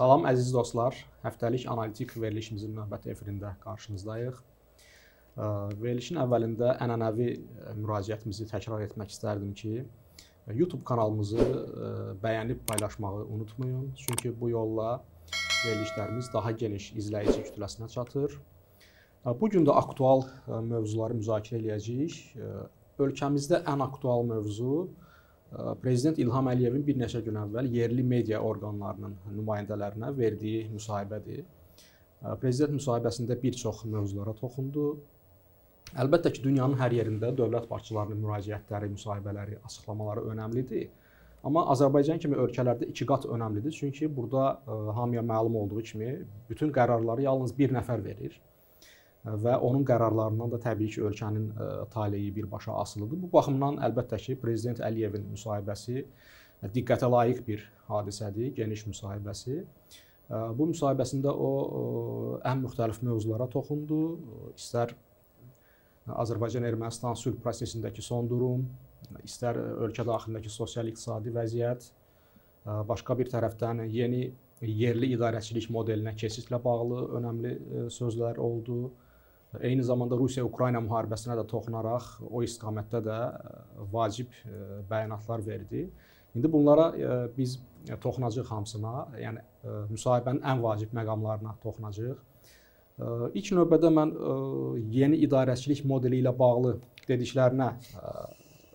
Salam əziz dostlar. Həftəlik analitik verilişimizin növbəti efirində qarşınızdayıq. Verilişin əvvəlində ənənəvi müraciətimizi təkrar etmək istərdim ki, YouTube kanalımızı bəyənib paylaşmağı unutmayın. Çünki bu yolla verilişlərimiz daha geniş izləyici kütləsinə çatır. Bu gün də aktual mövzuları müzakirə eləyəcəyik. Ölkəmizdə ən aktual mövzu Prezident İlham Əliyevin bir neçə gün əvvəl yerli media orqanlarının nümayəndələrinə verdiyi müsahibədir. Prezident müsahibəsində bir çox mövzulara toxundu. Əlbəttə ki, dünyanın hər yerində dövlət başçılarının müraciətləri, müsahibələri, açıqlamaları önəmlidir. Amma Azərbaycan kimi ölkələrdə iki qat önəmlidir, çünki burada hamıya məlum olduğu kimi bütün qərarları yalnız bir nəfər verir və onun qərarlarından da təbii ki, ölkənin e, taleyi birbaşa asılıdır. Bu baxımdan əlbəttə ki, prezident Əliyevin müsahibəsi e, diqqətə layiq bir hadisədir, geniş müsahibəsi. E, bu müsahibəsində o ən müxtəlif mövzulara toxundu. İstər Azərbaycan-Ermənistan sülh prosesindəki son durum, istər ölkə daxilindəki sosial-iqtisadi vəziyyət, başqa bir tərəfdən yeni yerli idarəçilik modelinə keçidlə bağlı önəmli sözlər oldu. Eyni zamanda Rusiya-Ukrayna müharibəsinə də toxunaraq o istiqamətdə də e, vacib e, bəyanatlar verdi. İndi bunlara e, biz toxunacağıq hamısına, yəni müsahibənin ən vacib məqamlarına toxunacağıq. İlk növbədə mən yeni idarəçilik modeli ilə bağlı dediklərinə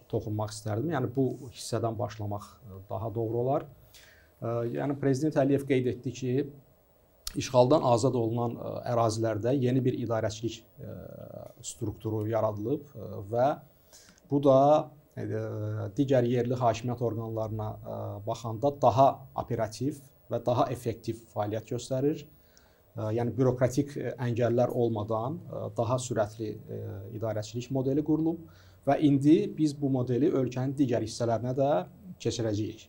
toxunmaq istərdim. Yəni bu hissədən başlamaq daha doğru olar. Yəni prezident Əliyev qeyd etdi ki, işğaldan azad olunan e, ərazilərdə yeni bir idarəçilik e, strukturu yaradılıb e, və bu da digər yerli hakimiyyət orqanlarına baxanda daha operativ və daha effektiv fəaliyyət göstərir. Yəni bürokratik əngəllər olmadan daha sürətli idarəçilik modeli qurulub və indi biz bu modeli ölkənin digər hissələrinə də keçirəcəyik.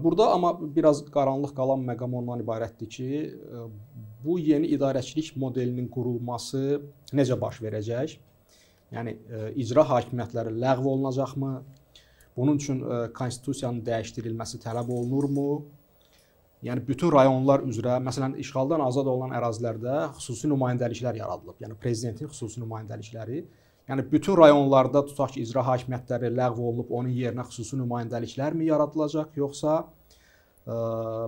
Burada amma biraz qaranlıq qalan məqam ondan ibarətdir ki, e, bu yeni idarəçilik modelinin qurulması necə baş verəcək? Yəni e, icra hakimiyyətləri ləğv olunacaqmı? Bunun üçün e, konstitusiyanın dəyişdirilməsi tələb olunurmu? Yəni bütün rayonlar üzrə, məsələn, işğaldan azad olunan ərazilərdə xüsusi nümayəndəliklər yaradılıb. Yəni prezidentin xüsusi nümayəndəlikləri Yəni bütün rayonlarda tutaq ki, icra hakimiyyətləri ləğv olunub, onun yerinə xüsusi nümayəndəliklərmi yaradılacaq, yoxsa ə, e,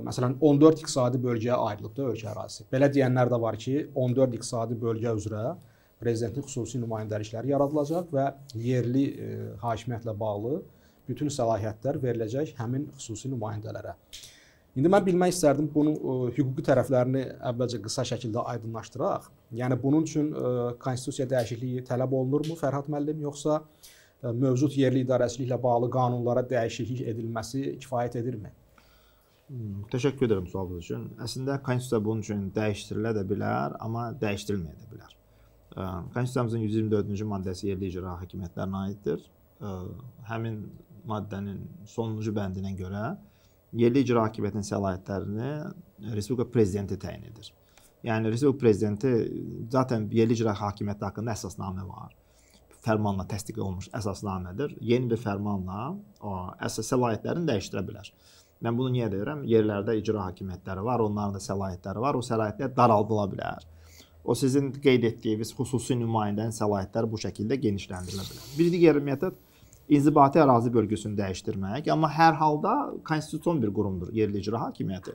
məsələn 14 iqtisadi bölgəyə ayrılıb da ölkə ərazisi. Belə deyənlər də var ki, 14 iqtisadi bölgə üzrə prezidentin xüsusi nümayəndəlikləri yaradılacaq və yerli ə, e, hakimiyyətlə bağlı bütün səlahiyyətlər veriləcək həmin xüsusi nümayəndələrə. İndi mən bilmək istərdim bunun hüquqi tərəflərini əvvəlcə qısa şəkildə aydınlaşdıraq. Yəni bunun üçün e, konstitusiya dəyişikliyi tələb olunurmu Fərhad müəllim, yoxsa e, mövcud yerli idarəçiliklə bağlı qanunlara dəyişiklik edilməsi kifayət edirmi? Hmm, təşəkkür edirəm sualınız üçün. Əslində konstitusiya bunun üçün dəyişdirilə də bilər, amma dəyişdirilməyə də bilər. E, konstitusiyamızın 124-cü maddəsi yerli icra hakimiyyətlərinə aiddir. Həmin maddənin sonuncu bəndinə görə Yerli icra hakimiyyətinin səlahiyyətlərini Respublika prezidenti təyin edir. Yəni Respublika prezidenti zaten yerli icra hakimiyyəti haqqında əsasnamə var. Fərmanla təsdiq olunmuş əsasnamədir. Yeni bir fərmanla o əsas səlahiyyətlərini dəyişdirə bilər. Mən bunu niyə deyirəm? Yerlərdə icra hakimiyyətləri var, onların da səlahiyyətləri var. O səlahiyyətlər daraldıla bilər. O sizin qeyd etdiyiniz xüsusi nümayəndənin səlahiyyətləri bu şəkildə genişləndirilə bilər. Bir digər ümumiyyətlə inzibati ərazi bölgüsünü dəyişdirmək, amma hər halda konstitusion bir qurumdur yerli icra hakimiyyəti.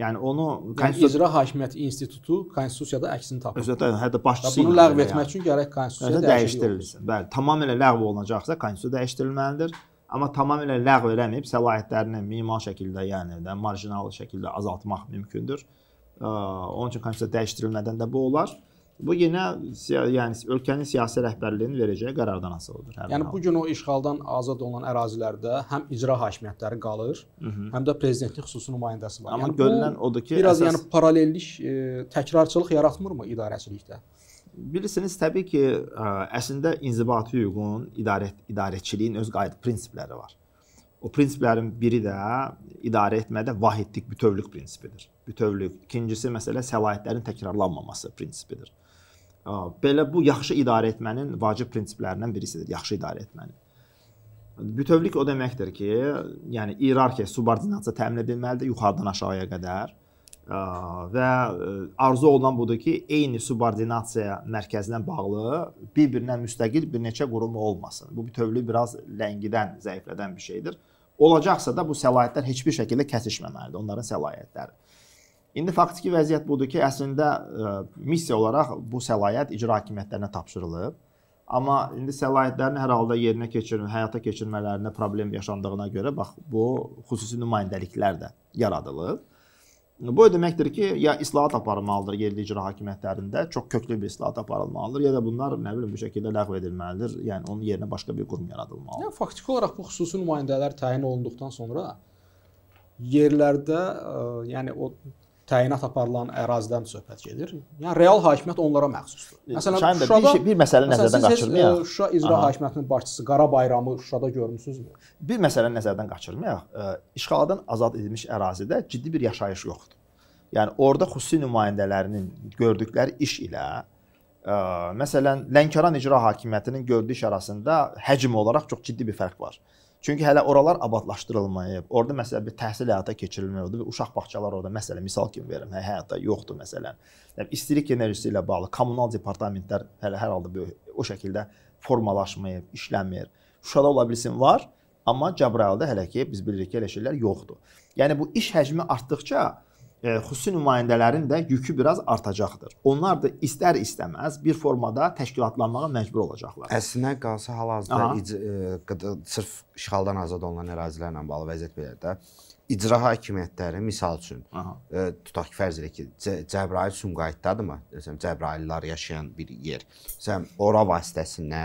Yəni onu konstitusiya... yəni, icra hakimiyyəti institutu konstitusiyada əksini tapır. Özətə hətta başçısı bunu ləğv etmək yəni. üçün gərək konstitusiya dəyişdirilsin. Bəli, tamamilə ləğv olunacaqsa konstitusiya dəyişdirilməlidir. Amma tamamilə ləğv eləməyib səlahiyyətlərini minimal şəkildə, yəni də marjinal şəkildə azaltmaq mümkündür. Onun üçün konstitusiya dəyişdirilmədən də bu olar. Bu yenə yəni ölkənin siyasi rəhbərliyinin verəcəyi qərardan asılıdır. Yəni bu gün o işğaldan azad olunan ərazilərdə həm icra hakimiyyətləri qalır, Hı -hı. həm də prezidentin xüsusi nümayəndəsi var. Amma yəni, görülən odur ki, biraz əsas... yəni paralellik, e, təkrarçılıq yaratmırmı idarəçilikdə? Bilirsiniz, təbii ki, ə, e, əslində inzibati hüququn idarə idarəçiliyin öz qayda prinsipləri var. O prinsiplərin biri də idarə etmədə vahidlik, bütövlük prinsipidir. Bütövlük. İkincisi məsələ səlahiyyətlərin təkrarlanmaması prinsipidir. Belə bu yaxşı idarə etmənin vacib prinsiplərindən birisidir, yaxşı idarə etmənin. Bütövlük o deməkdir ki, yəni iyerarxiya, subordinasiya təmin edilməlidir yuxarıdan aşağıya qədər və e, arzu olunan budur ki, eyni subordinasiya mərkəzinə bağlı bir-birinə müstəqil bir neçə qurum olmasın. Bu bütövlüyü biraz ləngidən, zəiflədən bir şeydir. Olacaqsa da bu səlahiyyətlər heç bir şəkildə kəsişməməlidir, onların səlahiyyətləri. İndi faktiki vəziyyət budur ki, əslində ə, e, missiya olaraq bu səlahiyyət icra hakimiyyətlərinə tapşırılıb. Amma indi səlahiyyətlərini hər halda yerinə keçirmə, həyata keçirmələrində problem yaşandığına görə bax bu xüsusi nümayəndəliklər də yaradılıb. Bu o deməkdir ki, ya islahat aparılmalıdır yerli icra hakimiyyətlərində, çox köklü bir islahat aparılmalıdır, ya da bunlar nə bilim bu şəkildə ləğv edilməlidir. Yəni onun yerinə başqa bir qurum yaradılmalıdır. Yəni faktiki olaraq bu xüsusi nümayəndələr təyin olunduqdan sonra yerlərdə, ə, e, yəni o təyinat aparılan ərazidən söhbət gedir. Yəni real hakimiyyət onlara məxsusdur. Məsələn, Şahin Şuşada bir, bir məsələ nəzərdən qaçırmayaq. E, Şuşa İcra Aha. Hakimiyyətinin başçısı Qara Bayramı Şuşada görmüsünüzmü? Bir məsələ nəzərdən qaçırmayaq. E, işğaldan azad edilmiş ərazidə ciddi bir yaşayış yoxdur. Yəni orada xüsusi nümayəndələrinin gördükləri iş ilə ə, e, məsələn Lənkəran icra hakimiyyətinin gördüyü iş arasında həcm olaraq çox ciddi bir fərq var. Çünki hələ oralar abadlaşdırılmayıb. Orda məsələn bir təhsil həyata keçirilməyibdi və uşaq bağçaları orada məsələn misal kimi verim, hə, həyatda yoxdur məsələn. Yəni istilik enerjisi ilə bağlı kommunal departamentlər hələ hər halda böyük o şəkildə formalaşmayıb, işləmir. Şuşada ola bilsin var, amma Cəbrayılda hələ ki biz bilirik ki, elə şeylər yoxdur. Yəni bu iş həcmi artdıqca E, xüsusi nümayəndələrin də yükü biraz artacaqdır. Onlar da istər-istəməz bir formada təşkilatlanmağa məcbur olacaqlar. Əslinə qalsa hal-hazırda e, sırf işğaldan azad olunan ərazilərlə bağlı vəziyyət belədir də. İcra hakimiyyətləri misal üçün ə, e, tutaq ki, fərz edək ki, Cəbrayil Sumqayıtdadırmı? Məsələn, Cəbrayillər yaşayan bir yer. Məsələn, ora vasitəsilə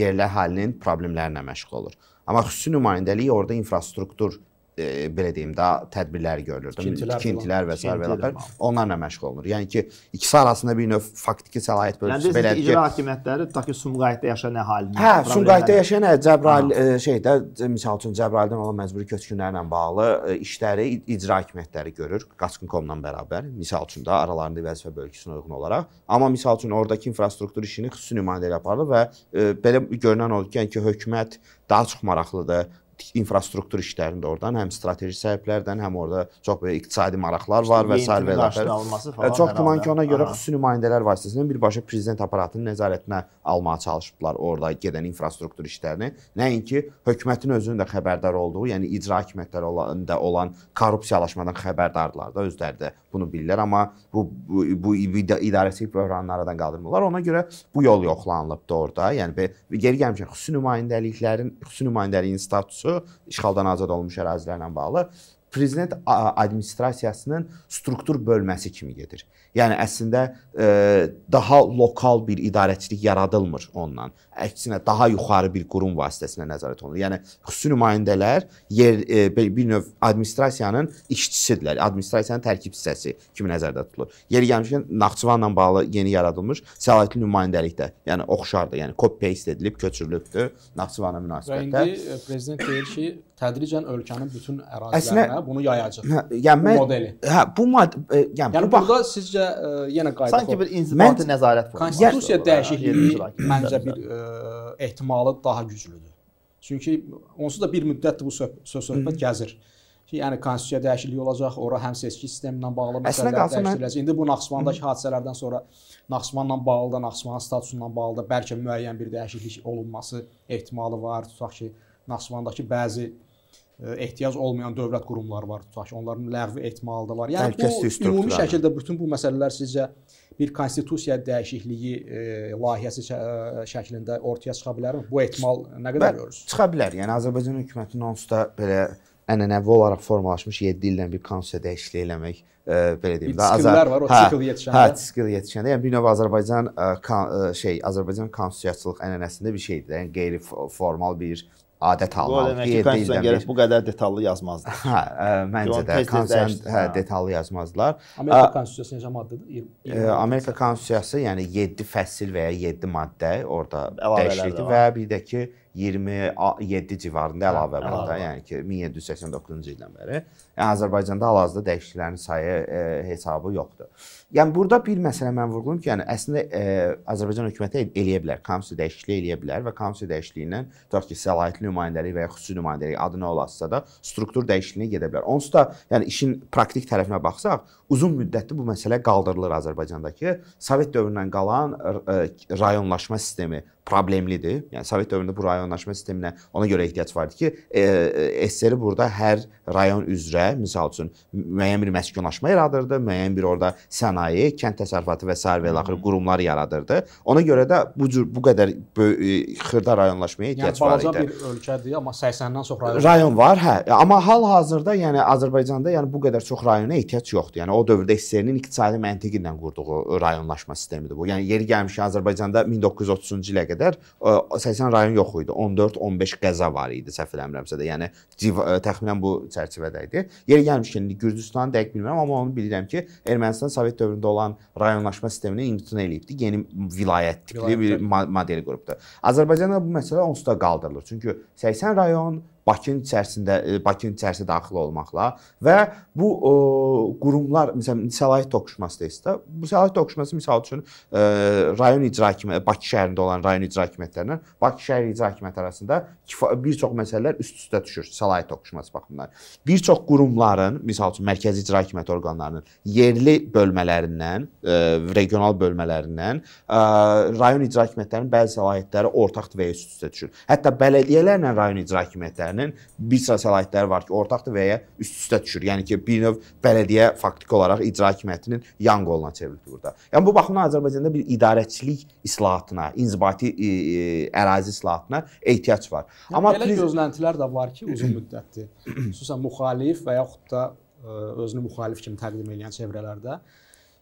yerli əhalinin problemlərlə məşğul olur. Amma xüsusi nümayəndəlik orada infrastruktur e, belə deyim də tədbirləri görülür. Tikintilər, tikintilər və sair və laxır. Onlarla məşğul olunur. Yəni ki, ikisi arasında bir növ faktiki səlahiyyət bölgüsü yəni, belədir ki, icra hakimiyyətləri tutaq ki, Sumqayıtda yaşayan əhalinin. Hə, Sumqayıtda yaşayan Cəbrayil e, şeydə məsəl üçün Cəbrayildən olan məcburi köçkünlərlə bağlı e, işləri icra hakimiyyətləri görür, Qaçqınkomla bərabər. Məsəl üçün də aralarında vəzifə bölgüsünə uyğun olaraq. Amma məsəl üçün ordakı infrastruktur işini xüsusi nümayəndə ilə aparılır və e, belə görünən odur ki, yəni ki, hökumət daha çox maraqlıdır infrastruktur işlərini də oradan, həm strateji səhiflərdən, həm orada çox belə iqtisadi maraqlar var və sair və sair. E, çox güman ki, ona görə xüsusi nümayəndələr vasitəsilə birbaşa prezident aparatının nəzarətinə almağa çalışıblar orada gedən infrastruktur işlərini. Nəinki hökumətin özünün də xəbərdar olduğu, yəni icra hakimiyyətləri olan da olan korrupsiyalaşmadan xəbərdardılar da özləri də bunu bilirlər, amma bu bu, bu idarəçilik böhranlarından qaldırmırlar. Ona görə bu yol yoxlanılıbdı orada. Yəni geri gəlmişəm xüsusi nümayəndəliklərin, xüsusi nümayəndəliyin statusu sorğusu işğaldan azad olunmuş ərazilərlə bağlı prezident administrasiyasının struktur bölməsi kimi gedir. Yəni əslində e, daha lokal bir idarəçilik yaradılmır ondan. Əksinə daha yuxarı bir qurum vasitəsilə nəzarət olunur. Yəni xüsusi nümayəndələr yer e, bir növ administrasiyanın işçisidirlər. Administrasiyanın tərkib hissəsi kimi nəzərdə tutulur. Yeri gəlmişkən Naxçıvanla bağlı yeni yaradılmış səlahiyyətli nümayəndəlik də, yəni oxşardır. Yəni copy-paste edilib köçürülübdür Naxçıvana münasibətdə. Və indi e, prezident deyir ki, tədricən ölkənin bütün ərazilərinə Əslə, bunu yayacaq. Hə, yəni bu mən, modeli. Hə, bu mod, e, yəni, yəni bu bax, burada sizcə də ə, yenə qayda. Sanki bir inzibati nəzarət forması. Konstitusiya dəyişikliyi məncə bir ə, ehtimalı daha güclüdür. Çünki onsuz da bir müddətdir bu söz söhbət gəzir. Ki, yəni konstitusiya dəyişikliyi olacaq, ora həm seçki sistemi ilə bağlı məsələlər dəyişdiriləcək. İndi bu Naxçıvandakı hadisələrdən sonra Naxçıvanla bağlı da, Naxçıvanın statusundan bağlı da bəlkə müəyyən bir dəyişiklik olunması ehtimalı var. Tutaq ki, Naxçıvandakı bəzi E, ehtiyac olmayan dövlət qurumları var, tutaq ki, onların ləğv etməlidirlər. Yəni bu ümumi şəkildə bütün bu məsələlər sizcə bir konstitusiya dəyişikliyi e, layihəsi şə e, şəklində ortaya çıxa bilərmi? Bu ehtimal nə qədər görürsüz? Çıxa bilər. Yəni Azərbaycan hökuməti onsda belə ənənəvi olaraq formalaşmış 7 ildən bir konstitusiya dəyişikliyi eləmək ə, e, belə deyim də Azər var o sikl yetişəndə. Hə, sikl yetişəndə. Hə, yəni bir növ Azərbaycan ə, kan, ə, şey Azərbaycan konstitusiyacılıq ənənəsində bir şeydir. Yəni qeyri-formal bir adət halına alıb. Demək ki, konstitusiya görə bu qədər detallı yazmazdı. Hə, ə, e, məncə də konstitusiya hə, hə, detallı yazmazlar. Amerika konstitusiyası necə maddədir? E, Amerika konstitusiyası yəni 7 fəsil və ya 7 maddə orada dəyişikdir və bir də ki 27 civarında əlavə var da, yəni ki 1789-cu ildən bəri. Yəni Azərbaycanda hal-hazırda dəyişiklərin sayı e, hesabı yoxdur. Yəni burada bir məsələ mən vurğulayım ki, yəni əslində e, Azərbaycan hökuməti eləyə bilər, konstitusiya dəyişikliyi eləyə bilər və konstitusiya dəyişikliyindən tutaq ki, səlahiyyətli nümayəndəlik və ya xüsusi nümayəndəlik adı nə olarsa da struktur dəyişikliyinə gedə bilər. Onsuz da yəni işin praktik tərəfinə baxsaq, uzun müddətli bu məsələ qaldırılır Azərbaycandakı Sovet dövründən qalan e, rayonlaşma sistemi problemlidir. Yəni Sovet dövründə bu rayonlaşma sisteminə ona görə ehtiyac var idi ki, e, e SSR burada hər rayon üzrə misal üçün müəyyən bir məskunlaşma yaradırdı, müəyyən bir orada sənaye, kənd təsərrüfatı və sair və ilaxır qurumlar yaradırdı. Ona görə də bu cür bu qədər e, xırda rayonlaşmaya ehtiyac yəni, var idi. Yəni balaca bir ölkədir, amma 80-dən çox rayon rayon var, hə. Amma hal-hazırda yəni Azərbaycanda yəni bu qədər çox rayona ehtiyac yoxdur. Yəni o dövrdə SSR-nin iqtisadi məntiqi ilə qurduğu e, rayonlaşma sistemidir bu. Yəni yeri gəlmişki Azərbaycanda 1930-cu ilə qədər 80 e, rayon yox idi. 14-15 qəza var idi, səhv eləmirəmsə də. Yəni təxminən bu çərçivədə idi. Yeri gəlmişkən Gürcüstanı dəqiq bilmirəm, amma onu bilirəm ki, Ermənistan Sovet dövründə olan rayonlaşma sisteminə imtina eləyibdi. Yeni vilayət tipli Vilayətlər. bir model qurubdu. Azərbaycanda bu məsələ onsuz da qaldırılır. Çünki 80 rayon Bakının içərisində e, Bakının içərisinə daxil olmaqla və bu ə, qurumlar məsələn səlahiyyət toqquşması desə, bu səlahiyyət toqquşması məsəl üçün ə, e, rayon icra hakimiyyəti e, Bakı şəhərində olan rayon icra hakimiyyətlərindən Bakı şəhər icra hakimiyyəti arasında bir çox məsələlər üst-üstə düşür səlahiyyət toqquşması baxımından. Bir çox qurumların, məsəl üçün mərkəzi icra hakimiyyəti orqanlarının yerli bölmələrindən, ə, regional bölmələrindən ə, rayon icra hakimiyyətlərinin bəzi səlahiyyətləri ortaqdır və üst-üstə düşür. Hətta bələdiyyələrlə rayon icra hakimiyyətləri sahələrinin bir sıra səlahiyyətləri var ki, ortaqdır və ya üst-üstə düşür. Yəni ki, bir növ bələdiyyə faktiki olaraq icra hakimiyyətinin yan qoluna çevrildi burada. Yəni bu baxımdan Azərbaycanda bir idarəçilik islahatına, inzibati ə, e, e, ərazi islahatına ehtiyac var. Yəni, Amma belə priz... gözləntilər də var ki, uzun müddətli, xüsusən müxalif və yaxud da ə, e, özünü müxalif kimi təqdim edən çevrələrdə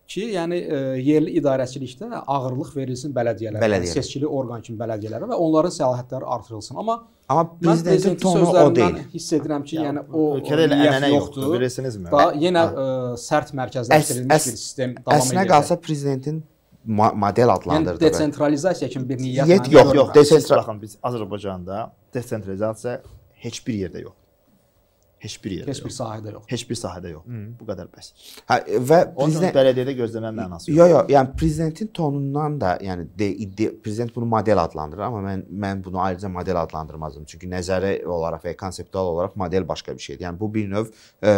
ki, yəni e, yerli idarəçilikdə ağırlıq verilsin bələdiyyələrə, Bələdiyyə. yəni seçkili orqan kimi bələdiyyələrə və onların səlahiyyətləri artırılsın. Amma amma prezidentin tonu o deyil. Hiss edirəm ki, yəni, yəni o ölkədə elə ənənə yoxdur, bilirsinizmi? Da yenə hə. E, ə, sərt mərkəzləşdirilmiş əs, əs, bir sistem davam edir. Əslinə qalsa prezidentin model adlandırdı. Yəni desentralizasiya kimi bir niyyət yox, yox, yox, desentralizasiya baxın biz Azərbaycanda desentralizasiya heç bir yerdə yoxdur. Heç bir yerdə. Heç bir sahədə yox. Heç hmm. bir sahədə yox. Hı. Bu qədər bəs. Hə və prezident bələdiyyədə gözləmənin mənası yox. Yox, yox, yəni prezidentin tonundan da, yəni de, iddia, prezident bunu model adlandırır, amma mən mən bunu ayrıca model adlandırmazdım. Çünki nəzəri olaraq və konseptual olaraq model başqa bir şeydir. Yəni bu bir növ ə, e,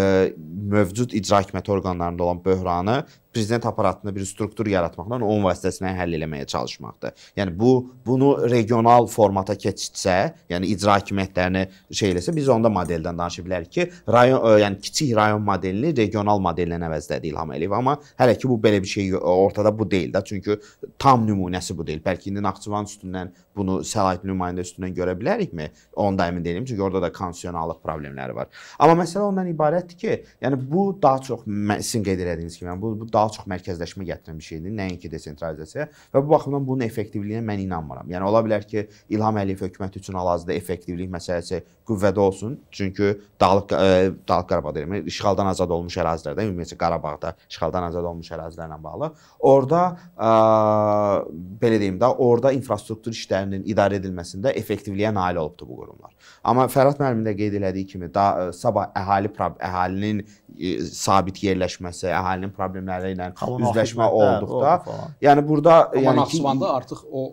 mövcud icra hakimiyyəti orqanlarında olan böhranı prezident aparatında bir struktur yaratmaqla onun vasitəsilə həll eləməyə çalışmaqdır. Yəni bu bunu regional formata keçirsə, yəni icra hakimiyyətlərini şey eləsə, biz onda modeldən danışa bilərik ki, rayon ə, e, yəni kiçik rayon modelini regional modellə əvəzlədi İlham Əliyev, amma hələ ki bu belə bir şey ortada bu deyil də, çünki tam nümunəsi bu deyil. Bəlkə indi Naxçıvan üstündən bunu səlahiyyətli nümayəndə üstündən görə bilərikmi? Onda əmin deyiləm, çünki orada da konstitusionallıq problemləri var. Amma məsələ ondan ibarətdir ki, yəni bu daha çox sizin qeyd etdiyiniz kimi, yəni bu, bu daha çox mərkəzləşmə gətirən bir şeydir, nəinki desentralizasiya və bu baxımdan bunun effektivliyinə mən inanmıram. Yəni ola bilər ki, İlham Əliyev hökuməti üçün hal-hazırda effektivlik məsələsi qüvvədə olsun, çünki Dağlıq ə, e, Dağlıq Qarabağ deyirəm, işğaldan azad olmuş ərazilərdə, ümumiyyətlə Qarabağda işğaldan azad olmuş ərazilərlə bağlı orada ə, e, belə deyim də, orada infrastruktur işləri işlərinin idarə edilməsində effektivliyə nail olubdu bu qurumlar. Amma Fərhad müəllimin də qeyd elədiyi kimi, da e, sabah əhali əhalinin e, sabit yerləşməsi, əhalinin problemləri ilə Xalın üzləşmə olduqda, hə, yəni burada Amma yəni Naxçıvanda artıq o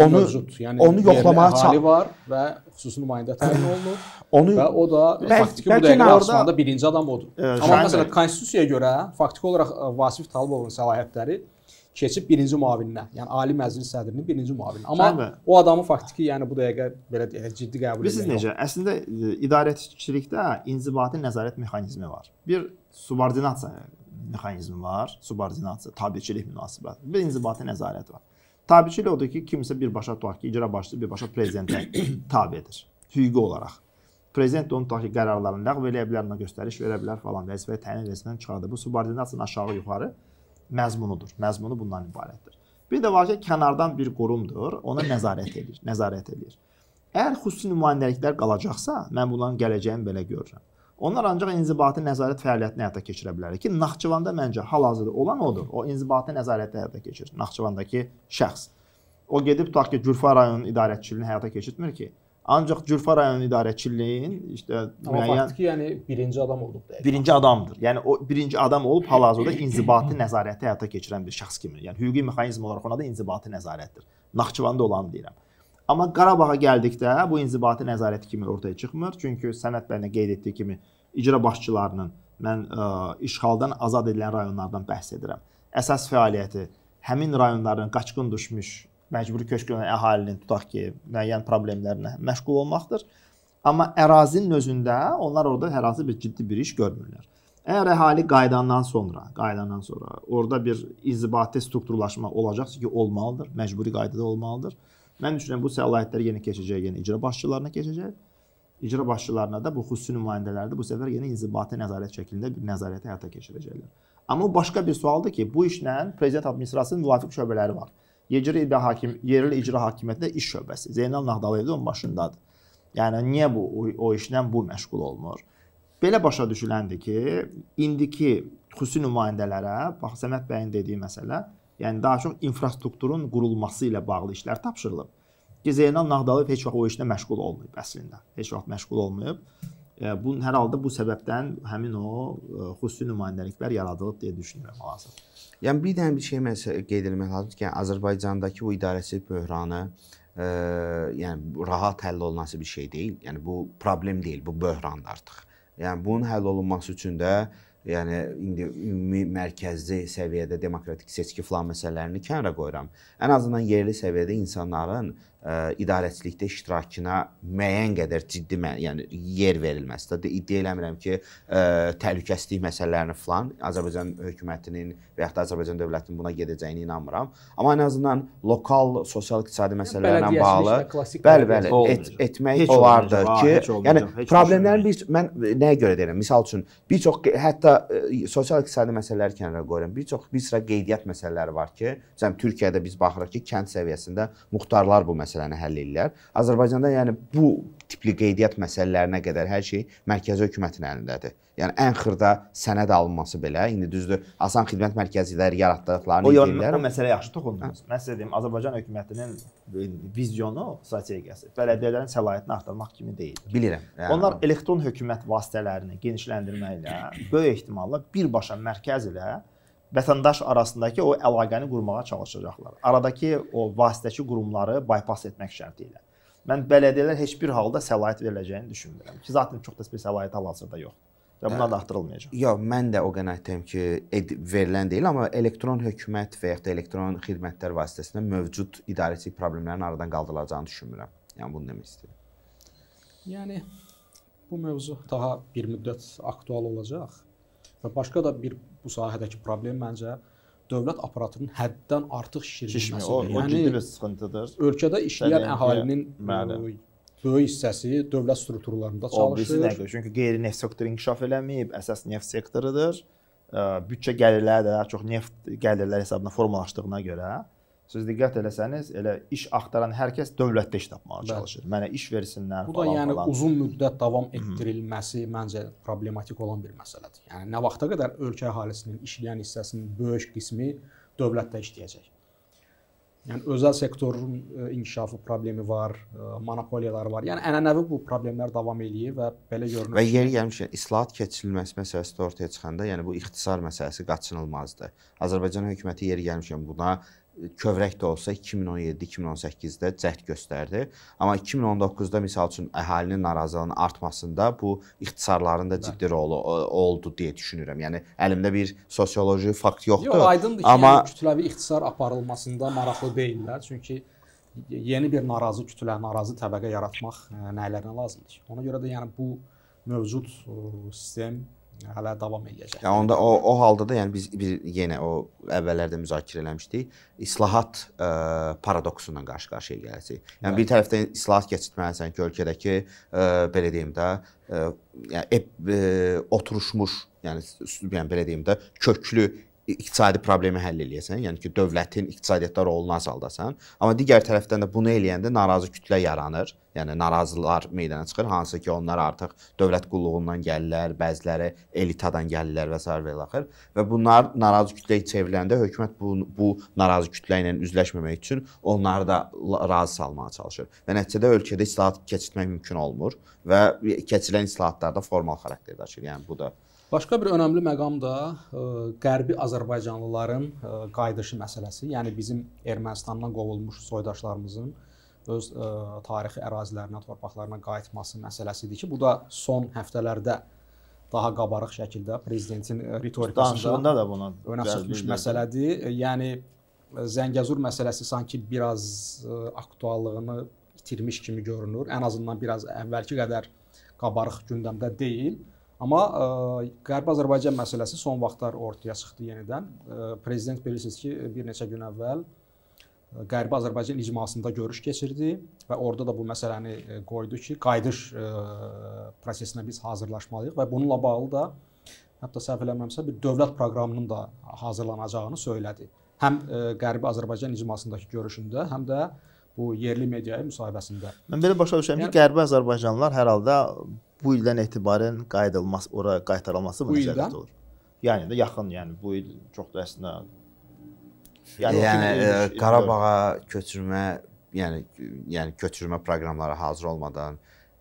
onu mövcud. Yəni onu yoxlamağa çağırı var və xüsusi nümayəndə təyin olunub. onu və o da bəl, faktiki bu dəqiqə Naxçıvanda birinci adam odur. E, Amma məsələn konstitusiyaya görə faktiki olaraq e, Vasif Talibovun səlahiyyətləri keçib birinci muavininə, yəni Ali Məclis sədrinin birinci muavininə. Amma Şəhəmə. o adamı faktiki yəni bu dəqiqə belə deyək, ciddi qəbul edir. Bilirsiniz necə? Yox. Əslində e, idarəçilikdə inzibati nəzarət mexanizmi var. Bir subordinasiya mexanizmi var, subordinasiya, tabiçilik münasibəti. Bir inzibati nəzarət var. Tabiçilik odur ki, kimsə birbaşa tutaq ki, icra başçısı birbaşa prezidentə tabedir hüquqi olaraq. Prezident də onu tutaq ki, qərarlarını ləğv eləyə bilər, ona göstəriş verə bilər falan, vəzifə təyin edəsindən çıxardır. Bu subordinasiyanın aşağı-yuxarı məzmunudur. Məzmunu bundan ibarətdir. Bir də var ki, kənardan bir qurumdur, ona nəzarət edir, nəzarət edir. Əgər xüsusi nümayəndəliklər qalacaqsa, mən bunların gələcəyini belə görürəm. Onlar ancaq inzibati nəzarət fəaliyyətini həyata keçirə bilər ki, Naxçıvanda məncə hal-hazırda olan odur. O inzibati nəzarəti həyata keçirir Naxçıvandakı şəxs. O gedib tutaq ki, Gürfə rayonunun idarəçiliyini həyata keçirtmir ki. Ancaq Gülfar rayon idarəçiliyin işte müəyyən faktiki, yəni birinci adam olub. Dəqiq. Birinci adamdır. Yəni o birinci adam olub hal-hazırda inzibati nəzarəti həyata keçirən bir şəxs kimi. Yəni hüquqi mexanizm olaraq ona da inzibati nəzarətdir. Naxçıvanda olanı deyirəm. Amma Qarabağa gəldikdə bu inzibati nəzarət kimi ortaya çıxmır. Çünki sənəd bəyinə qeyd etdiyi kimi icra başçılarının mən ə, e, işğaldan azad edilən rayonlardan bəhs edirəm. Əsas fəaliyyəti həmin rayonların qaçqın düşmüş məcburi köçkün olan əhalinin tutaq ki, müəyyən problemlərinə məşğul olmaqdır. Amma ərazinin özündə onlar orada hər hansı bir ciddi bir iş görmürlər. Əgər əhali qayıdandan sonra, qayıdandan sonra orada bir inzibati strukturlaşma olacaqsa ki, olmalıdır, məcburi qaydada olmalıdır. Mən düşünürəm bu səlahiyyətlər yenə keçəcək, yenə icra başçılarına keçəcək. İcra başçılarına da bu xüsusi nümayəndələrdə bu səfər yenə inzibati nəzarət şəklində bir nəzarəti həyata keçirəcəklər. Amma başqa bir sualdır ki, bu işlə prezident administrasiyasının müvafiq şöbələri var. Yerli icra hakim yerli icra hakimiyyətində iş şöbəsi Zeynal Nağdalayev də onun başındadır. Yəni niyə bu o, o işlə bu məşğul olmur? Belə başa düşüləndir ki, indiki xüsusi nümayəndələrə bax Səməd bəyin dediyi məsələ, yəni daha çox infrastrukturun qurulması ilə bağlı işlər tapşırılıb. Ki Zeynal Nağdalayev heç vaxt o işlə məşğul olmayıb əslində. Heç vaxt məşğul olmayıb. E, bu hər halda bu səbəbdən həmin o e, xüsusi nümayəndəliklər yaradılıb deyə düşünürəm hazır. Yəni bir dənə bir şey mən qeyd etmək lazımdır ki, yəni, Azərbaycandakı bu idarəçilik böhranı ə, e, yəni rahat həll olunması bir şey deyil. Yəni bu problem deyil, bu böhrandır artıq. Yəni bunun həll olunması üçün də yəni indi ümumi mərkəzi səviyyədə demokratik seçki filan məsələlərini kənara qoyuram. Ən azından yerli səviyyədə insanların ə, idarəçilikdə iştirakına müəyyən qədər ciddi mən, yəni yer verilməsi. Da iddia eləmirəm ki, ə, təhlükəsizlik məsələlərini falan Azərbaycan hökumətinin və ya da Azərbaycan dövlətinin buna gedəcəyinə inanmıram. Amma ən azından lokal sosial iqtisadi məsələlərlə bağlı bəli, bəli, et, etmək heç olardı olmayacaq, ki, heç olmayacaq, yəni heç problemlərin bir mən nəyə görə deyirəm? Məsəl üçün bir çox hətta ə, e, sosial iqtisadi məsələləri kənara qoyuram. Bir çox bir sıra qeydiyyat məsələləri var ki, məsələn Türkiyədə biz baxırıq ki, kənd səviyyəsində muxtarlar bu məsələləri məsələni həll edirlər. Azərbaycanda yəni bu tipli qeydiyyat məsələlərinə qədər hər şey mərkəzi hökumətin əlindədir. Yəni ən xırda sənəd alınması belə, indi düzdür, asan xidmət mərkəziləri yaratdıqlarını o, deyirlər. O məsələ yaxşı toxundunuz. Hə. Mən sizə deyim, Azərbaycan hökumətinin vizyonu, strategiyası bələdiyyələrin səlahiyyətini artırmaq kimi deyil. Bilirəm. Yəni. Onlar elektron hökumət vasitələrini genişləndirməklə böyük ehtimalla birbaşa mərkəz ilə vətəndaş arasındakı o əlaqəni qurmağa çalışacaqlar. Aradakı o vasitəçi qurumları bypass etmək şərti ilə. Mən bələdiyyələr heç bir halda səlahiyyət veriləcəyini düşünmürəm. Ki zaten çox da bir səlahiyyət hal-hazırda yoxdur. Və bunlar da artırılmayacaq. Yox, mən də o qənaətdəyəm ki, verilən deyil, amma elektron hökumət və ya da elektron xidmətlər vasitəsilə mövcud idarəçilik problemlərinin aradan qaldırılacağını düşünmürəm. Yəni bunu demək istəyirəm. Yəni bu mövzu daha bir müddət aktual olacaq və başqa da bir bu sahədəki problem məncə dövlət aparatının həddən artıq şişirilməsi. O, yəni, o ciddi bir sıxıntıdır. Ölkədə işləyən əhalinin mənim böyük hissəsi dövlət strukturlarında çalışır. O, nədir? Çünki qeyri-neft sektoru inkişaf eləməyib, əsas neft sektorudur. Büdcə gəlirləri də çox neft gəlirləri hesabına formalaşdığına görə Siz diqqət eləsəniz, elə iş axtaran hər kəs dövlətdə iş tapmağa çalışır. Mənə iş versinlər Bu da falan, yəni falan. uzun müddət davam etdirilməsi məncə problematik olan bir məsələdir. Yəni nə vaxta qədər ölkə əhalisinin işləyən hissəsinin böyük qismi dövlətdə işləyəcək. Yəni özəl sektorun e, inkişafı problemi var, e, monopoliyalar var. Yəni ənənəvi bu problemlər davam eləyir və belə görünür. Və yeri gəlmişkən islahat keçirilməsi məsələsi də ortaya çıxanda, yəni bu ixtisar məsələsi qaçınılmazdır. Azərbaycan hökuməti yeri gəlmişkən buna kövrək də olsa 2017-2018-də cəhd göstərdi. Amma 2019-da məsəl üçün əhalinin narazılığının artmasında bu ixtisarların da ciddi rolu e, oldu deyə düşünürəm. Yəni əlimdə bir sosioloji fakt yoxdur. Yox, aydındır ki, amma yəni, kütləvi ixtisar aparılmasında maraqlı deyillər. Çünki yeni bir narazı kütlə, narazı təbəqə yaratmaq e, nələrinə lazımdır? Ona görə də yəni bu mövcud e, sistem hələ davam eləyəcək. Yəni onda o o halda da yəni biz bir yenə o əvvəllərdə müzakirə eləmişdik. İslahat ə, e, paradoksundan qarşı-qarşıya gələcək. Yəni Bəli. bir tərəfdən islahat keçirtməlisən ki, ölkədəki ə, e, belə deyim də, ə, e, yəni ə, oturuşmuş, yəni yəni belə deyim də, köklü iqtisadi problemi həll eləyəsən, yəni ki, dövlətin iqtisadiyyatda rolunu azaldasan, amma digər tərəfdən də bunu eləyəndə narazı kütlə yaranır. Yəni narazılar meydana çıxır, hansı ki, onlar artıq dövlət qulluğundan gəlirlər, bəziləri elitadan gəlirlər və s. və axır və bunlar narazı kütləyə çevriləndə hökumət bu bu narazı kütlə ilə üzləşməmək üçün onları da razı salmağa çalışır. Və nəticədə ölkədə islahat keçirmək mümkün olmur və keçirilən islahatlar da formal xarakter daşıyır. Yəni bu da Başqa bir önəmli məqam da ə, e, qərbi azərbaycanlıların ə, e, qayıdışı məsələsi, yəni bizim Ermənistandan qovulmuş soydaşlarımızın öz ə, e, tarixi ərazilərinə, torpaqlarına qayıtması məsələsidir ki, bu da son həftələrdə daha qabarıq şəkildə prezidentin ritorikasında da buna önə çıxmış məsələdir. Yəni Zəngəzur məsələsi sanki biraz aktuallığını itirmiş kimi görünür. Ən azından biraz əvvəlki qədər qabarıq gündəmdə deyil. Amma ə, e, Qərbi Azərbaycan məsələsi son vaxtlar ortaya çıxdı yenidən. Ə, e, prezident bilirsiniz ki, bir neçə gün əvvəl e, Qərbi Azərbaycan icmasında görüş keçirdi və orada da bu məsələni qoydu ki, qayıdış ə, prosesinə biz hazırlaşmalıyıq və bununla bağlı da hətta səhv eləmirəmsə bir dövlət proqramının da hazırlanacağını söylədi. Həm ə, Qərbi Azərbaycan icmasındakı görüşündə, həm də bu yerli mediaya müsahibəsində. Mən belə başa düşürəm yəni, ki, Qərbi Azərbaycanlılar hər halda bu ildən etibarən qayıdılmaz, ora qaytarılması mı nəzərdə tutulur? Yəni də yaxın, yəni bu il çox da əslində Yəni, yəni e, Qarabağa köçürmə, yəni yəni köçürmə proqramları hazır olmadan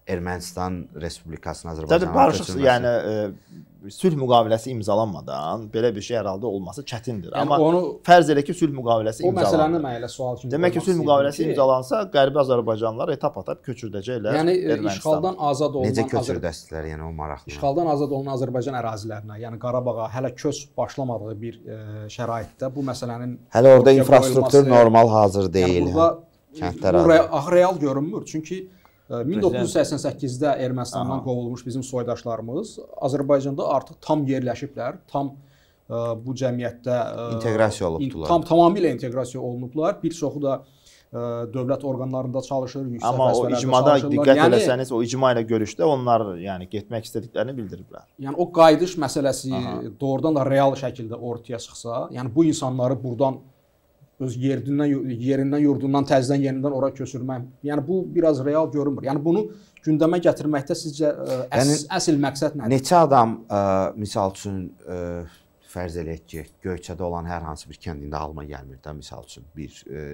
Ermənistan Respublikasının Azərbaycanla barışıq, yəni e, sülh müqaviləsi imzalanmadan belə bir şey hər halda olması çətindir. Yəni Amma onu fərz elə ki, sülh müqaviləsi imzalanır. O məsələni mən elə sual kimi Demək ki, sülh müqaviləsi ki, imzalansa, Qərbi Azərbaycanlılar etap-etap köçürdəcəklər. Yəni e, işğaldan azad olunan Necə köçürdəsdilər, yəni o maraqlı. İşğaldan azad olunan Azərbaycan ərazilərinə, yəni Qarabağa hələ köç başlamadığı bir ə, e, şəraitdə bu məsələnin Hələ orada infrastruktur normal hazır yəni deyil. Yəni burada hə? Kəndlər. Bu real görünmür. Çünki 1988-də Ermənistandan Aha. qovulmuş bizim soydaşlarımız Azərbaycanda artıq tam yerləşiblər, tam ə, e, bu cəmiyyətdə ə, e, inteqrasiya olubdular. Tam tamamilə inteqrasiya olunublar. Bir çoxu da ə, e, dövlət orqanlarında çalışır, yüksək vəzifələrdə çalışırlar. Amma o icmada diqqət yəni, eləsəniz, o icma ilə görüşdə onlar yəni getmək istədiklərini bildiriblər. Yəni o qayıdış məsələsi Aha. doğrudan da real şəkildə ortaya çıxsa, yəni bu insanları burdan öz yerindən yerindən yurdundan təzədən yenidən ora köçürmək. Yəni bu biraz real görünmür. Yəni bunu gündəmə gətirməkdə sizcə ə, e, əs, yəni, əsl məqsəd nədir? Neçə adam ə, e, misal üçün ə, e, fərz eləyək ki, Göyçədə olan hər hansı bir kəndində alma gəlmir də misal üçün bir ə,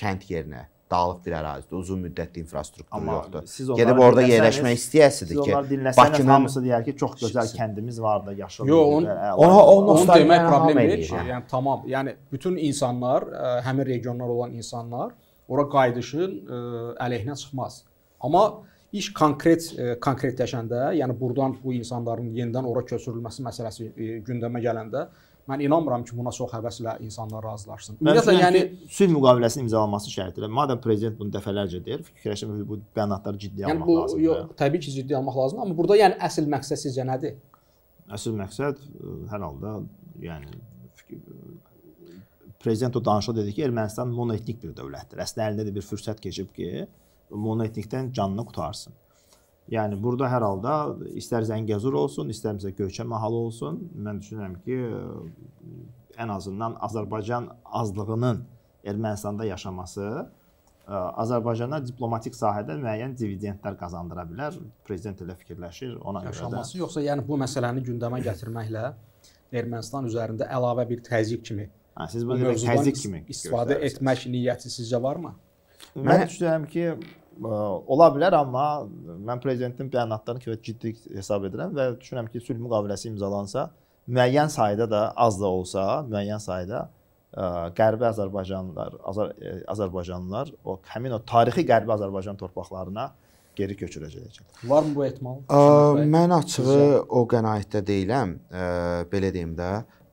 kənd yerinə dağılıq bir ərazidir. Uzun müddətli infrastruktur Amma yoxdur. Gedib orada yerləşmək istəyəsidir ki, Bakının hamısı deyər ki, çox gözəl kəndimiz var da, yaşıl. Yox, on, ona onu demək problem deyil ki, yəni tamam. Yəni bütün insanlar, ə, e, həmin regionlar olan insanlar ora qayıdışın ə, e, əleyhinə çıxmaz. Amma iş konkret ə, e, konkretləşəndə, yəni burdan bu insanların yenidən ora köçürülməsi məsələsi ə, gündəmə gələndə Mən inanmıram ki, buna çox həvəslə insanlar razılaşsın. Ümumiyyətlə, yəni sülh müqaviləsinin imzalanması şərtidir. Madam prezident bunu dəfələrcə deyir, fikirləşirəm bu bəyanatları ciddi yəni, almaq bu, lazımdır. Yox, təbii ki, ciddi almaq lazımdır, amma burada yəni əsl məqsəd sizcə nədir? Əsl məqsəd e, hər halda yəni prezident o danışıq dedi ki, Ermənistan monoetnik bir dövlətdir. Əslində əlində də bir fürsət keçib ki, monoetnikdən canını qutarsın. Yəni burada hər halda istər Zəngəzur olsun, istərsə Göyçə mahalı olsun, mən düşünürəm ki, e, ən azından Azərbaycan azlığının Ermənistanda yaşaması e, Azərbaycana diplomatik sahədə müəyyən dividendlər qazandıra bilər. Prezident elə fikirləşir ona yaşaması, görə. Yaşaması yoxsa yəni bu məsələni gündəmə gətirməklə Ermənistan üzərində əlavə bir təzyiq kimi. Hə, siz bunu təzyiq kimi istifadə etmək niyyəti sizcə varmı? Mən, mən düşünürəm ki, ola bilər, amma mən prezidentin bəyanatlarını ki, ciddi hesab edirəm və düşünürəm ki, sülh müqaviləsi imzalansa, müəyyən sayda da az da olsa, müəyyən sayda e, Qərbi Azərbaycanlılar, Azər e, Azərbaycanlılar o həmin o tarixi Qərbi Azərbaycan torpaqlarına geri köçürəcəyəcək. Varmı bu ehtimal? Mən açığı o qənaətdə deyiləm, ə, e, belə deyim də. Ə,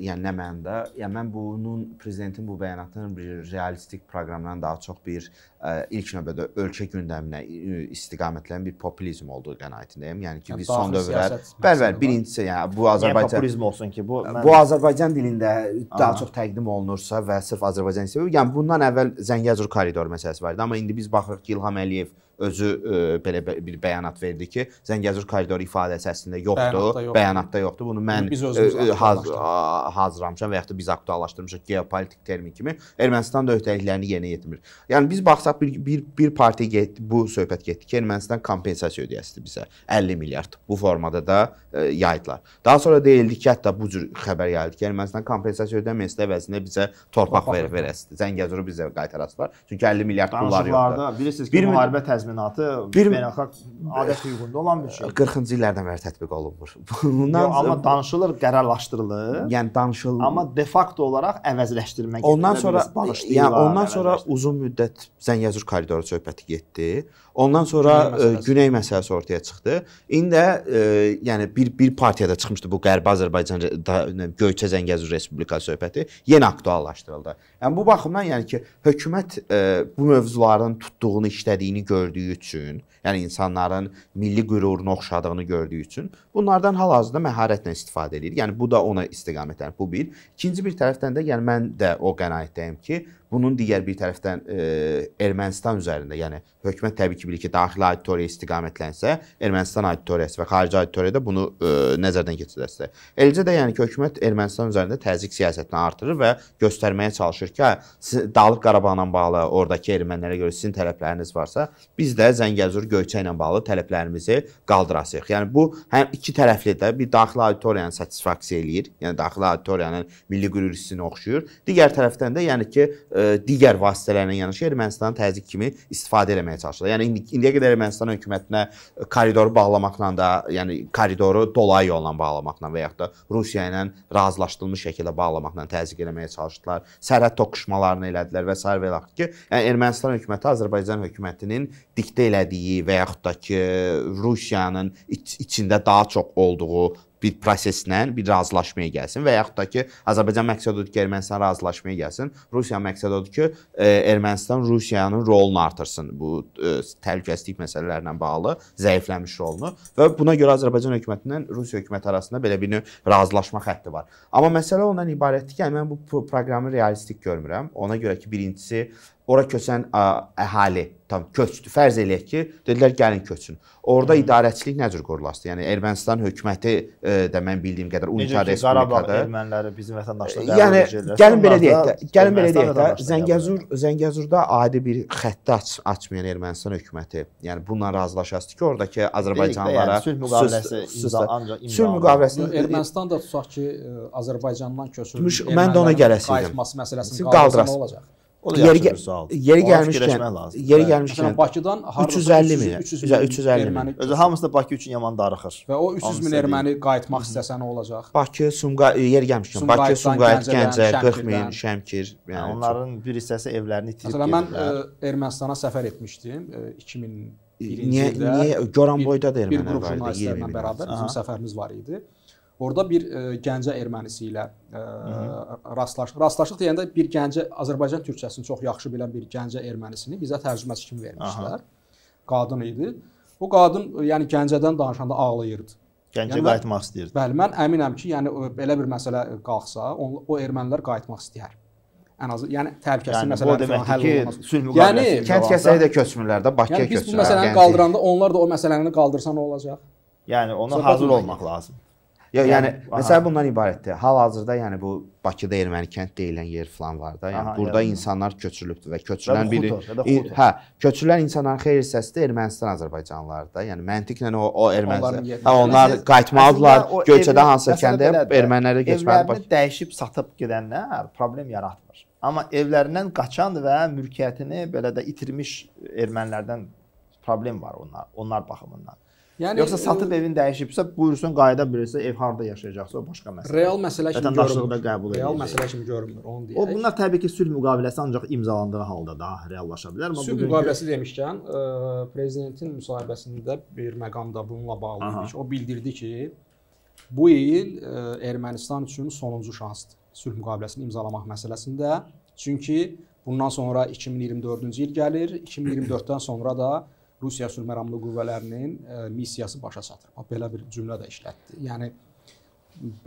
yəni nə mənada? Yəni mən bunun prezidentin bu bəyanatının bir realistik proqramdan daha çox bir ə, e, ilk növbədə ölkə gündəminə e, istiqamətlənən bir populizm olduğu qənaətindəyəm. Yəni ki, yəni, biz son dövrlər bəli, bəli, birincisi yəni bu Azərbaycan populizm olsun ki, bu mən... bu Azərbaycan dilində daha Aha. çox təqdim olunursa və sırf Azərbaycan dilində. Yəni bundan əvvəl Zəngəzur koridoru məsələsi var idi, amma indi biz baxırıq ki, İlham Əliyev özü ə, e, belə bir bəyanat verdi ki, Zəngəzur koridoru ifadəsi əslində yoxdur, bəyanatda, yox. bəyanatda yoxdur. Bunu mən biz ə, haz, hazırlamışam və yaxud da biz aktuallaşdırmışıq geopolitik termin kimi Ermənistan da öhdəliklərini yerinə yetirmir. Yəni biz baxsaq bir bir, bir partiya getdi, bu söhbət getdi ki, Ermənistan kompensasiya ödəyəsidir bizə 50 milyard. Bu formada da e, yaydılar. Daha sonra deyildi ki, hətta bu cür xəbər yayıldı ki, Ermənistan kompensasiya ödəməsə əvəzinə bizə torpaq, torpaq ver, verəsidir. Zəngəzuru bizə qaytarasılar. Çünki 50 milyard dollar yoxdur. Bilirsiniz ki, bir, müharibə təzminatı bir, beynəlxalq adət hüququnda olan bir şey. 40-cı illərdən bəri tətbiq olunmur. Bundan Yo, amma danışılır, qərarlaşdırılır. Yəni danışılır. Amma de facto olaraq əvəzləşdirmə gedir. Ondan sonra yəni ondan sonra uzun müddət Zəngəzur koridoru söhbəti getdi. Ondan sonra güney e, məsələsi, güney məsələsi ortaya çıxdı. İndi də e, yəni bir bir partiyada çıxmışdı bu Qərbi Azərbaycan Göyçə Zəngəzur Respublikası söhbəti yenə aktuallaşdırıldı. Yəni bu baxımdan yəni ki, hökumət e, bu mövzuların tutduğunu, işlədiyini gördüyü üçün, yəni insanların milli qürurunu oxşadığını gördüyü üçün bunlardan hal-hazırda məharətlə istifadə edir. Yəni bu da ona istiqamətlər. Bu bir. İkinci bir tərəfdən də yəni mən də o qənaətdəyəm ki, Bunun digər bir tərəfdən e, Ermənistan üzərində, yəni hökumət təbii ki, bilir ki, daxili auditoriya istiqamətlənsə, Ermənistan auditoriyası və xarici auditoriya da bunu e, nəzərdən keçirəcək. Eləcə də yəni ki, hökumət Ermənistan üzərində təzyiq siyasətini artırır və göstərməyə çalışır ki, hə, Dağlıq Qarabağla bağlı ordakı ermənilərə görə sizin tələbləriniz varsa, biz də Zəngəzur Göyçə ilə bağlı tələblərimizi qaldırasıq. Yəni bu həm iki tərəfli də bir daxili auditoriyanı satisfaksiya eləyir, yəni daxili auditoriyanın milli qürur hissini oxşuyur. Digər tərəfdən də yəni ki, e, E, digər vasitələrlə yanaşı yəni Ermənistanın təzyiq kimi istifadə eləməyə çalışırlar. Yəni indi indiyə qədər Ermənistan hökumətinə koridoru bağlamaqla da, yəni koridoru dolayı yolla bağlamaqla və yaxud da Rusiya ilə razılaşdırılmış şəkildə bağlamaqla təzyiq eləməyə çalışdılar. Sərhəd toqquşmalarını elədilər və sair və ilaxır ki, yəni Ermənistan hökuməti Azərbaycan hökumətinin diktə elədiyi və yaxud da ki, Rusiyanın iç içində daha çox olduğu bir proseslə bir razılaşmaya gəlsin və yaxud da ki, Azərbaycan məqsəd odur ki, Ermənistan razılaşmaya gəlsin. Rusiya məqsəd odur ki, e, Ermənistan Rusiyanın rolunu artırsın bu e, təhlükəsizlik məsələlərinə bağlı zəifləmiş rolunu və buna görə Azərbaycan hökumətindən Rusiya hökuməti arasında belə bir növ razılaşma xətti var. Amma məsələ ondan ibarətdir ki, yəni, mən bu proqramı realistik görmürəm. Ona görə ki, birincisi Ora köçən ə, əhali tam köçdü. Fərz eləyək ki, dedilər gəlin köçün. Orda Hı. idarəçilik nə cür qorulasdı? Yəni Ermənistan hökuməti ə, e, də mən bildiyim qədər Unikal Respublikada erməniləri bizim vətəndaşlara e, yəni, gəlin belə deyək də, gəlin belə deyək də, Zəngəzur Zəngəzurda adi bir xəttə aç, açmayan Ermənistan hökuməti, yəni bununla razılaşasdı ki, ordakı yəni, Azərbaycanlılara yəni, sülh müqaviləsi imza ancaq imza. Sülh müqaviləsini Ermənistan da tutaq ki, e, Azərbaycandan köçürülmüş. Mən də ona gələsiydim. Qayıtması məsələsini qaldırsa nə olacaq? O da yeri, sualdır. Yeri gəlmişkən, yeri gəlmişkən yəni, Bakıdan 350 min, 300 min, 350 min. Özü hamısı da Bakı üçün yaman darıxır. Və o 300 min erməni qayıtmaq istəsə nə olacaq? Bakı, Sumqayıt, yeri gəlmişkən, Bakı, Sumqayıt, Gəncə, 40 min, Şəmkir. Yəni onların bir hissəsi evlərini itirib gedirlər. Mən e, Ermənistana səfər etmişdim 2000 e, Niyə niyə Goranboyda da ermənilər var idi 20 min. Bərabər bizim səfərimiz var idi. Orada bir ə, e, Gəncə ermənisi ilə ə, e, rastlaş rastlaşıq deyəndə bir Gəncə Azərbaycan türkçəsini çox yaxşı bilən bir Gəncə ermənisini bizə tərcüməçi kimi vermişdilər. Aha. Qadın idi. O qadın e, yəni Gəncədən danışanda ağlayırdı. Gəncə yəni, qayıtmaq istəyirdi. Bəli, mən əminəm ki, yəni belə bir məsələ qalxsa, on, o ermənilər qayıtmaq istəyər ən azı yəni təhlükəsizlik yəni, məsələlərini həll olunması. Sülh yəni müqaviləsi. Yəni kənd kəsəyi də köçmürlər də Bakıya yəni, köçürlər. Biz bu məsələni qaldıranda onlar da o məsələni qaldırsa nə olacaq? Yəni ona Zəbət hazır olmaq lazım. Yox, yəni, yəni məsələ bundan ibarətdir. Hal-hazırda yəni bu Bakıda Erməni kənd deyilən yer falan var da. Yəni Aha, burada yəni. insanlar köçürülübdür və köçürülən biri in, hə, köçürülən insanların xeyir hissəsidir Ermənistan Azərbaycanlıları da. Yəni məntiqlə o, o Ermənistə. Hə, onlar qayıtmalıdılar. Gölçədə hansısa kəndə ermənilərə keçməli Bakı. Evlərini dəyişib satıb gedənlər hə, problem yaratmır. Amma evlərindən qaçan və mülkiyyətini belə də itirmiş ermənilərdən problem var onlar, onlar baxımından. Yəni yoxsa satıb e, evin dəyişibsə, buyursun qayıda bilirsə, ev harda yaşayacaqsa o başqa məsələdir. Real məsələ kimi görünmür. Qəbul real edəcək. məsələ kimi görünmür, onu deyək. O bunlar təbii ki, sülh müqaviləsi ancaq imzalandığı halda da reallaşa bilər. Amma sülh bugünkü... müqaviləsi demişkən, ə, e, prezidentin müsahibəsində bir məqamda bununla bağlı idik. O bildirdi ki, bu il ə, e, Ermənistan üçün sonuncu şansdır sülh müqaviləsini imzalamaq məsələsində. Çünki bundan sonra 2024-cü il gəlir. 2024-dən sonra da Rusiya sülhməramlı qüvvələrinin e, missiyası başa çatır. Belə bir cümlə də işlətdi. Yəni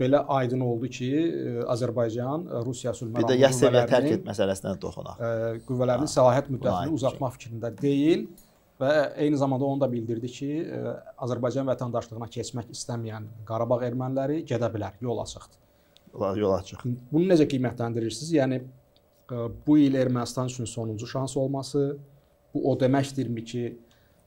belə aydın oldu ki, e, Azərbaycan e, Rusiya sülhməramlı qüvvələrinin bir də YSV tərk et məsələsinə toxunaq. Qüvvələrinin səlahiyyət müddətini uzatmaq fikrində deyil və eyni zamanda onu da bildirdi ki, Azərbaycan vətəndaşlığına keçmək istəməyən Qarabağ erməniləri gedə bilər, yol açıqdır. Onlar yol açıq. Bunu necə qiymətləndirirsiniz? Yəni bu il Ermənistan üçün sonuncu şans olması bu o deməkdirmi ki,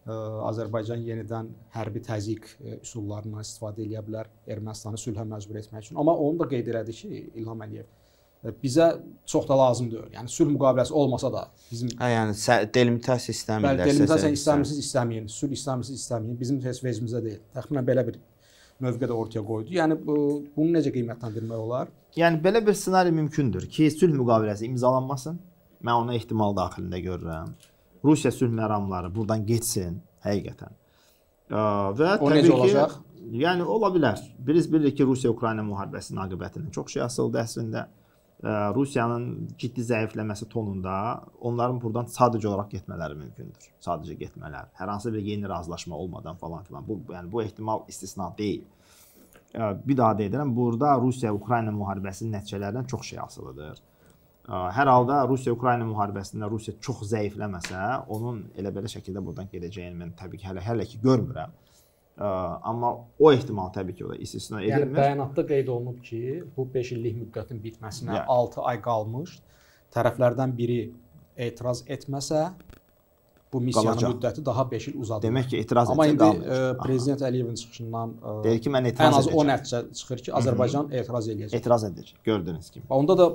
Azərbaycan yenidən hərbi təzyiq üsullarından istifadə edə bilər Ermənistanı sülhə məcbur etmək üçün. Amma onu da qeyd elədi ki, İlham Əliyev bizə çox da lazım deyil. Yəni sülh müqaviləsi olmasa da bizim Hə, yəni delimitasiya istəmirlər. Bəli, delimitasiya istəmirsiniz, istəməyin. Sülh istəmirsiniz, istəməyin. Bizim heç vecimizə deyil. Təxminən belə bir mövqe də ortaya qoydu. Yəni bu, bunu necə qiymətləndirmək olar? Yəni belə bir ssenari mümkündür ki, sülh müqaviləsi imzalanmasın. Mən onu ehtimal daxilində görürəm. Rusiya sülh məramları buradan getsin həqiqətən. Və o təbii necə ki, olacaq? Yəni ola bilər. Biz bilirik ki, Rusiya-Ukrayna müharibəsinin aqibətinin çox şey asıldı əslində. Rusiyanın ciddi zəifləməsi tonunda onların buradan sadəcə olaraq getmələri mümkündür. Sadəcə getmələr. Hər hansı bir yeni razılaşma olmadan falan filan. Bu yəni bu ehtimal istisna deyil. Bir daha deyirəm, burada Rusiya-Ukrayna müharibəsinin nəticələrindən çox şey asılıdır. Hər halda Rusiya-Ukrayna müharibəsində Rusiya çox zəifləməsə, onun elə belə şəkildə buradan gedəcəyini mən təbii ki, hələ hələ ki görmürəm. Amma o ehtimal təbii ki, o da istisna yəni edilmir. Yəni bəyanatda qeyd olunub ki, bu 5 illik müddətin bitməsinə yəni. 6 ay qalmış tərəflərdən biri etiraz etməsə, bu missiyanın qalacaq. müddəti daha 5 il uzadılır. Demək ki, etiraz Amma indi qalmayacaq. E, prezident Əliyevin çıxışından e, deyir ki, mən etiraz edəcəm. Ən az edəcəm. 10 nəticə çıxır ki, Azərbaycan Hı -hı. etiraz eləyəcək. Etiraz edir. Gördüyünüz kimi. Onda da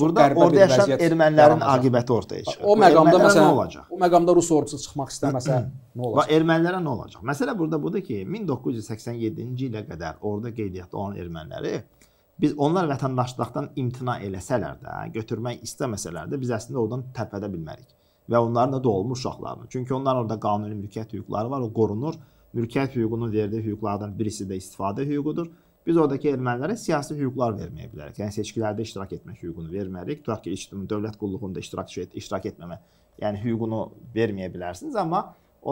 burada orada yaşayan ermənilərin aqibəti ortaya çıxır. O məqamda məsələn olacaq? O məqamda Rus ordusu çıxmaq istəməsə nə olacaq? Və ermənilərə nə olacaq? Məsələ burada budur ki, 1987-ci ilə qədər orada qeydiyyatda olan erməniləri biz onlar vətəndaşlıqdan imtina eləsələr də, götürmək istəməsələr də biz əslində oradan tərpədə bilmərik və onların da doğulmuş uşaqlarını. Çünki onlar orada qanuni mülkiyyət hüquqları var, o qorunur. Mülkiyyət hüququnun verdiyi hüquqlardan birisi də istifadə hüququdur. Biz oradakı ermənilərə siyasi hüquqlar verməyə bilərik. Yəni seçkilərdə iştirak etmək hüququnu verməliyik. Tutaq ki, ictimai dövlət qulluğunda iştirak et, iştirak etməmə, yəni hüququnu verməyə bilərsiniz, amma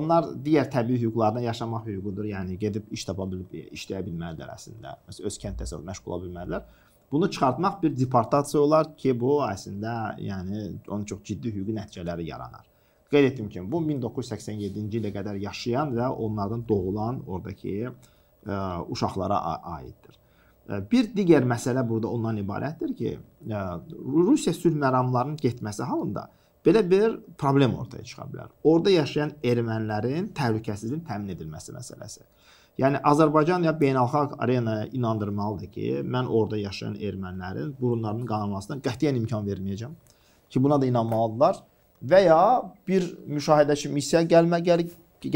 onlar digər təbii hüquqlardan yaşamaq hüququdur. Yəni gedib iş tapa bilib, işləyə bilməlidirlər əslində. Məsələn, öz kənd təsərrüfatı məşğul ola bilməlidirlər. Bunu çıxartmaq bir deportasiya olar ki, bu əslində, yəni onun çox ciddi hüquqi nəticələri yaranar. Qeyd etdim ki, bu 1987-ci ilə qədər yaşayan və onlardan doğulan ordakı ə, e, uşaqlara aiddir. E, bir digər məsələ burada ondan ibarətdir ki, ə, e, Rusiya sülh məramlarının getməsi halında belə bir problem ortaya çıxa bilər. Orda yaşayan ermənilərin təhlükəsizliyinin təmin edilməsi məsələsi. Yəni Azərbaycan ya beynəlxalq arenaya inandırmalıdır ki, mən orada yaşayan ermənilərin burunlarının qanalmasına qətiyyən imkan verməyəcəm ki, buna da inanmalıdırlar və ya bir müşahidəçi missiya gəlmə gəl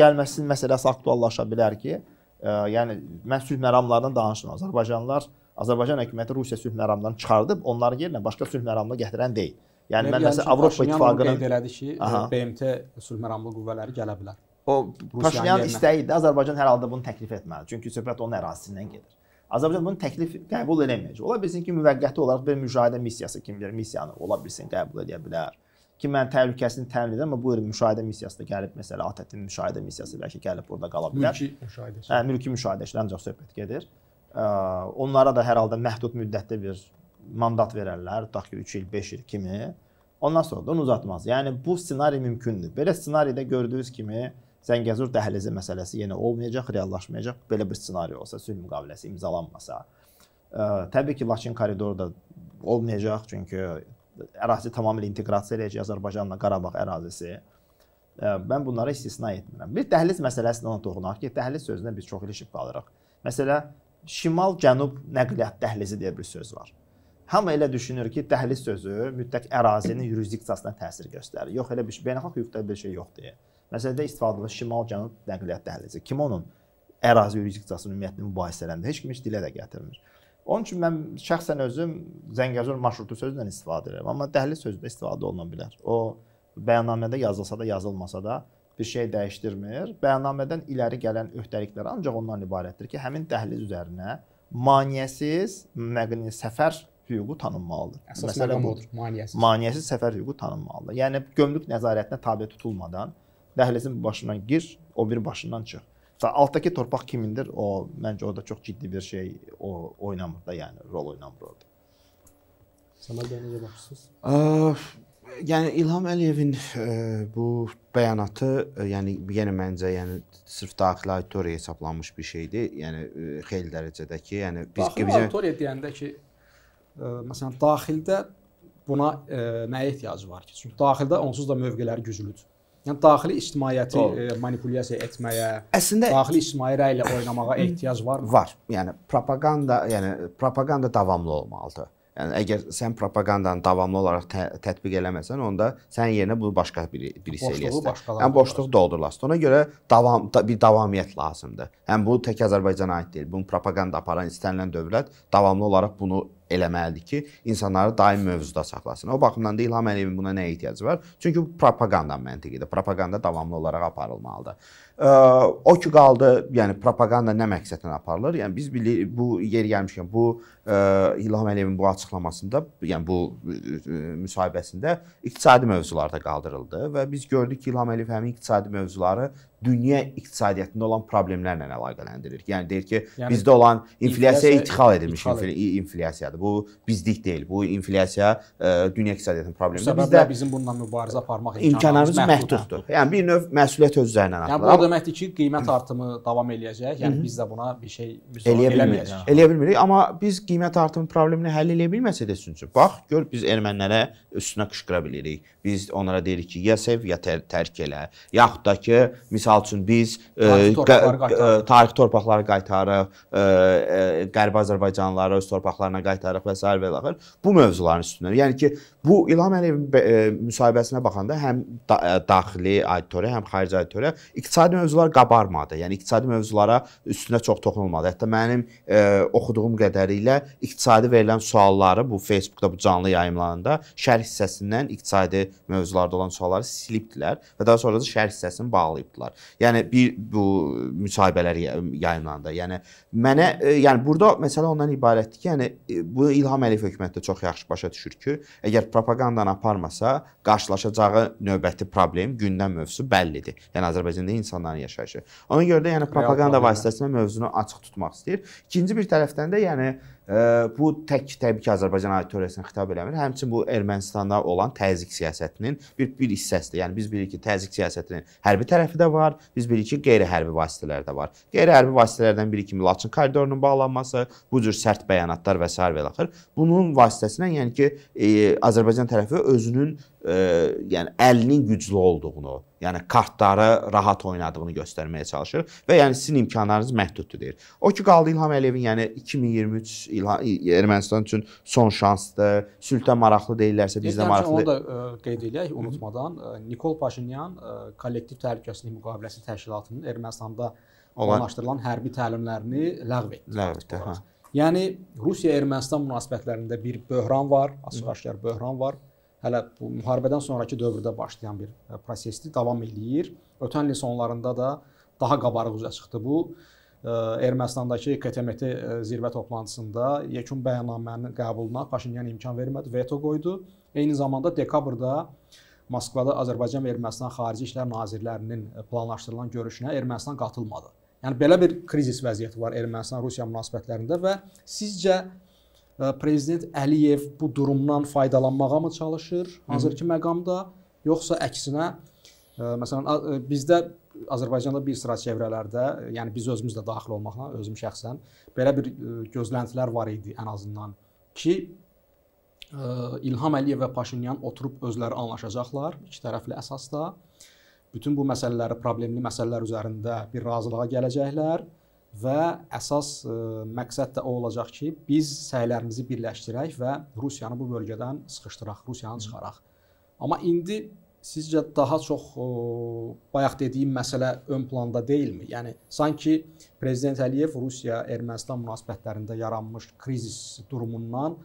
gəlməsinin məsələsi aktuallaşa bilər ki, ə, e, yəni mən sülh məramlarından danışıram. Azərbaycanlılar Azərbaycan hökuməti Rusiya sülh məramlarını çıxardıb onların yerinə başqa sülh məramına gətirən deyil. Yəni mən məsələn Avropa İttifaqının qeyd elədi ki, e, BMT sülh məramlı qüvvələri gələ bilər o Paşinyanın istəyi idi. Azərbaycan hər halda bunu təklif etməli. Çünki söhbət onun ərazisindən gedir. Azərbaycan bunu təklif qəbul eləməyəcək. Ola bilsin ki, müvəqqəti olaraq bir müşahidə missiyası kimi bir missiyanı ola bilsin qəbul edə bilər. Ki mən təhlükəsini təmin edirəm, amma bu il müşahidə missiyası da gəlib, məsələn, ATƏT-in müşahidə missiyası bəlkə gəlib burada qala bilər. Mülki müşahidəçi. Hə, mülki müşahidəçilərdən ancaq söhbət gedir. Onlara da hər halda məhdud müddətdə bir mandat verərlər, tutaq ki 3 il, 5 il kimi. Ondan sonra da onu uzatmaz. Yəni bu ssenari mümkündür. Belə ssenaridə gördüyünüz kimi Zəngəzur dəhlizi məsələsi yenə olmayacaq, reallaşmayacaq. Belə bir ssenari olsa, sülh müqaviləsi imzalanmasa. Ə, e, təbii ki, Laçın koridoru da olmayacaq, çünki ərazi tamamilə inteqrasiya eləyəcək Azərbaycanla Qarabağ ərazisi. Ə, e, mən bunları istisna etmirəm. Bir dəhliz məsələsinə toxunaq ki, dəhliz sözünə biz çox ilişib qalırıq. Məsələ şimal-cənub nəqliyyat dəhlizi deyə bir söz var. Hamı elə düşünür ki, dəhliz sözü mütləq ərazinin yurisdiksiyasına təsir göstərir. Yox, elə bir şey, beynəlxalq hüquqda bir şey yoxdur. Məsələdə istifadəli şimal-cənub nəqliyyat dəhlizi. Kim onun ərazi yurisdiksiyasını ümumiyyətlə mübahisə edəndə heç kim heç dilə də gətirmir. Onun üçün mən şəxsən özüm Zəngəzur marşrutu sözündən istifadə edirəm, amma dəhliz sözü də istifadə oluna bilər. O bəyannamədə yazılsa da, yazılmasa da bir şey dəyişdirmir. Bəyannamədən iləri gələn öhdəliklər ancaq ondan ibarətdir ki, həmin dəhliz üzərinə maneəsiz məqni səfər hüququ tanınmalıdır. Əsas məsələ budur, maneəsiz. Maneəsiz səfər hüququ tanınmalıdır. Yəni gömrük nəzarətinə tabe tutulmadan Dəhlizin başından gir, o bir başından çıx. Və altdakı torpaq kimindir? O məncə orada çox ciddi bir şey o oynamır da, yəni rol oynamır orada. Səməd bəy necə baxırsınız? Yəni İlham Əliyevin ə, bu bəyanatı, ə, yəni yenə məncə, yəni sırf daxili auditoriya hesablanmış bir şeydir. Yəni ə, xeyli dərəcədəki, yəni biz daxili bizə yəni auditoriya deyəndə ki, ə, məsələn, daxildə buna ə, nəyə ehtiyac var ki? Çünki daxildə onsuz da mövqeləri güclüdür. Yəni daxili ictimaiyyəti e, manipulyasiya etməyə, əslində daxili ictimai rəylə oynamağa ehtiyac varmı? Var. Yəni propaganda, yəni propaganda davamlı olmalıdır. Yəni əgər sən propagandanı davamlı olaraq tə tətbiq eləməsən, onda sənin yerinə bunu başqa biri birisi eləyəcək. Yəni boşluq doldurulacaq. Ona görə davam da, bir davamiyyət lazımdır. Həm yəni bu tək Azərbaycana aid deyil. Bunun propaganda aparan istənilən dövlət davamlı olaraq bunu eləməlidir ki, insanları daim mövzuda saxlasın. O baxımdan da İlham Əliyevin buna nə ehtiyac var? Çünki bu propaganda məntiqidir. Propaganda davamlı olaraq aparılmalıdır. Ə, o ki qaldı, yəni propaganda nə məqsədlə aparılır? Yəni biz bilir bu yer gəlmişkən bu ə, İlham Əliyevin bu açıqlamasında, yəni bu ə, müsahibəsində iqtisadi mövzularda qaldırıldı və biz gördük ki, İlham Əliyev həmin iqtisadi mövzuları dünya iqtisadiyyatında olan problemlərlə əlaqələndirir. Yəni deyir ki, yəni, bizdə olan inflyasiya ixtihal edilmiş infl inflyasiyadır. Bu bizlik deyil. Bu inflyasiya ə, e, dünya iqtisadiyyatının problemidir. Bizdə bizim bununla mübarizə aparmaq imkanlarımız məhduddur. Yəni bir növ məsuliyyət öz üzərinə atılır. Yəni bu o deməkdir ki, qiymət artımı davam eləyəcək. Yəni Hı -hı. biz də buna bir şey müsaitə eləməyəcəyik. Eləyə bilmirik, amma biz qiymət artımı problemini həll eləyə bilməsək də çünki bax, gör biz ermənilərə üstünə qışqıra bilirik. Biz onlara deyirik ki, ya sev, ya tərk elə. Yaxud da ki, misal Məsəl üçün biz e, tarixi torpaqları, e, tarix torpaqları qaytarıq, e, Qərbi Azərbaycanlılara öz torpaqlarına qaytarıq və s. və ilaxır. Bu mövzuların üstündən. Yəni ki, bu İlham Əliyevin müsahibəsinə baxanda həm daxili auditoriya, həm xarici auditoriya iqtisadi mövzular qabarmadı. Yəni iqtisadi mövzulara üstünə çox toxunulmadı. Hətta mənim oxuduğum qədərilə iqtisadi verilən sualları bu Facebookda bu canlı yayımlarında şərh hissəsindən iqtisadi mövzularda olan sualları silibdilər və daha sonra da şərh hissəsini bağlayıbdılar. Yəni bir bu müsahibələr yayımlandı. Yəni mənə e, yəni burada məsələ ondan ibarətdir ki, yəni e, bu İlham Əliyev hökuməti çox yaxşı başa düşür ki, əgər propagandanı aparmasa, qarşılaşacağı növbəti problem, gündəm mövzusu bəllidir. Yəni Azərbaycanda insanların yaşayışı. Ona görə də yəni propaganda vasitəsilə mövzunu açıq tutmaq istəyir. İkinci bir tərəfdən də yəni Bu tək təbii ki, Azərbaycan auditoriyasına xitab eləmir. Həmçinin bu Ermənistana olan təzyiq siyasətinin bir bir hissəsidir. Yəni biz bilirik ki, təzyiq siyasətinin hərbi tərəfi də var, biz bilirik ki, qeyri-hərbi vasitələr də var. Qeyri-hərbi vasitələrdən biri kimi Laçın koridorunun bağlanması, bu cür sərt bəyanatlar və s. və axır. Bunun vasitəsilə yəni ki, e, Azərbaycan tərəfi özünün e, yəni əlinin güclü olduğunu Yəni kartları rahat oynadığını göstərməyə çalışır və yəni sizin imkanlarınız məhduddur deyir. O ki qaldı İlham Əliyevin, yəni 2023 İlham Ermənistan üçün son şansdır. Sülhdə maraqlı deyillərsə biz də maraqlı. Onu da ə, e, qeyd eləyək unutmadan Hı e, -hı. Nikol Paşinyan ə, e, kollektiv təhlükəsizlik müqaviləsi təşkilatının Ermənistanda planlaşdırılan hərbi təlimlərini ləğv etdi. Ləğv etdi, hə. Yəni Rusiya-Ermənistan münasibətlərində bir böhran var, açıq-aşkar böhran var. Hı -hı hələ bu müharibədən sonrakı dövrdə başlayan bir e, prosesdir, davam eləyir. Ötən il sonlarında da daha qabarıq üzə çıxdı bu. E, Ermənistandakı KTMT e, zirvə toplantısında yekun bəyannamənin qəbuluna Paşinyan imkan vermədi, veto qoydu. Eyni zamanda dekabrda Moskvada Azərbaycan və Ermənistan xarici işlər nazirlərinin planlaşdırılan görüşünə Ermənistan qatılmadı. Yəni belə bir krizis vəziyyəti var Ermənistan-Rusiya münasibətlərində və sizcə prezident Əliyev bu durumdan faydalanmağa mı çalışır hazırki məqamda, yoxsa əksinə məsələn bizdə Azərbaycanda bir sıra çevrələrdə, yəni biz özümüz də daxil olmaqla, özüm şəxsən belə bir gözləntilər var idi ən azından ki, İlham Əliyev və Paşinyan oturub özləri anlaşacaqlar iki tərəfli əsasda. Bütün bu məsələləri, problemli məsələlər üzərində bir razılığa gələcəklər və əsas ə, e, məqsəd də o olacaq ki, biz səylərimizi birləşdirək və Rusiyanı bu bölgədən sıxışdıraq, Rusiyanı çıxaraq. Amma indi sizcə daha çox ə, bayaq dediyim məsələ ön planda deyilmi? Yəni sanki prezident Əliyev Rusiya-Ermənistan münasibətlərində yaranmış krizis durumundan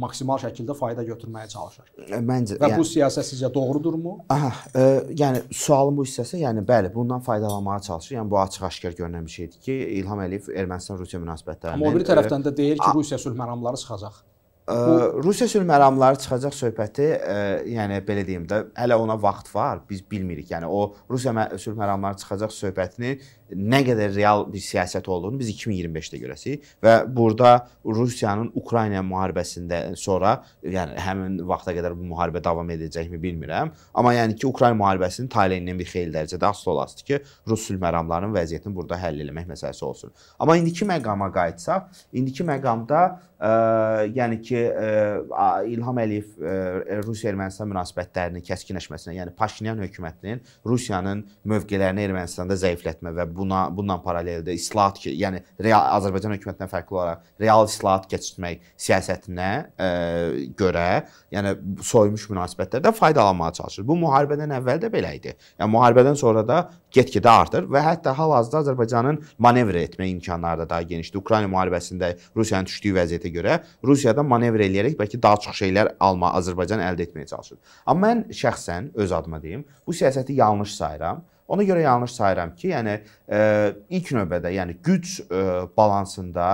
maksimal şəkildə fayda götürməyə çalışır. E, məncə və yəni, bu siyasət sizcə doğrudurmu? Aha, e, yəni sualın bu hissəsi, yəni bəli, bundan faydalanmağa çalışır. Yəni bu açıq-aşkar görünən bir şeydir ki, İlham Əliyev Ermənistan-Rusiya münasibətlərinin Amma o bir tərəfdən e, də deyir ki, Rusiya sülh məramları çıxacaq. Ə, Rusiya sülh məramları çıxacaq söhbəti, ə, e, yəni belə deyim də, hələ ona vaxt var, biz bilmirik. Yəni o Rusiya mə sülh məramları çıxacaq söhbətini nə qədər real bir siyasət olduğunu biz 2025-də görəcəyik və burada Rusiyanın Ukrayna müharibəsindən sonra, yəni həmin vaxta qədər bu müharibə davam edəcəkmi bilmirəm, amma yəni ki, Ukrayna müharibəsinin taleyindən bir xeyli dərəcədə asılı olasıdır ki, rus sülh məramlarının vəziyyətini burada həll etmək məsələsi olsun. Amma indiki məqama qayıtsaq, indiki məqamda yəni ki, İlham Əliyev Rusiya-Ermənistan münasibətlərinin kəskinləşməsinə, yəni Paşinyan hökumətinin Rusiyanın mövqelərini Ermənistanda zəiflətmə və buna bundan paraleldə islahat ki, yəni real Azərbaycan hökumətindən fərqli olaraq real islahat keçirmək siyasətinə ə, görə, yəni soyumuş münasibətlərdə faydalanmağa çalışır. Bu müharibədən əvvəl də belə idi. Yəni müharibədən sonra da get-gedə artır və hətta hal-hazırda Azərbaycanın manevr etmə imkanları da daha genişdir. Ukrayna müharibəsində Rusiyanın düşdüyü vəziyyətə görə Rusiyada manevr eləyərək bəlkə daha çox şeylər alma Azərbaycan əldə etməyə çalışır. Amma mən şəxsən öz adıma deyim, bu siyasəti yanlış sayıram. Ona görə yanlış sayıram ki, yəni ə, e, ilk növbədə, yəni güc ə, e, balansında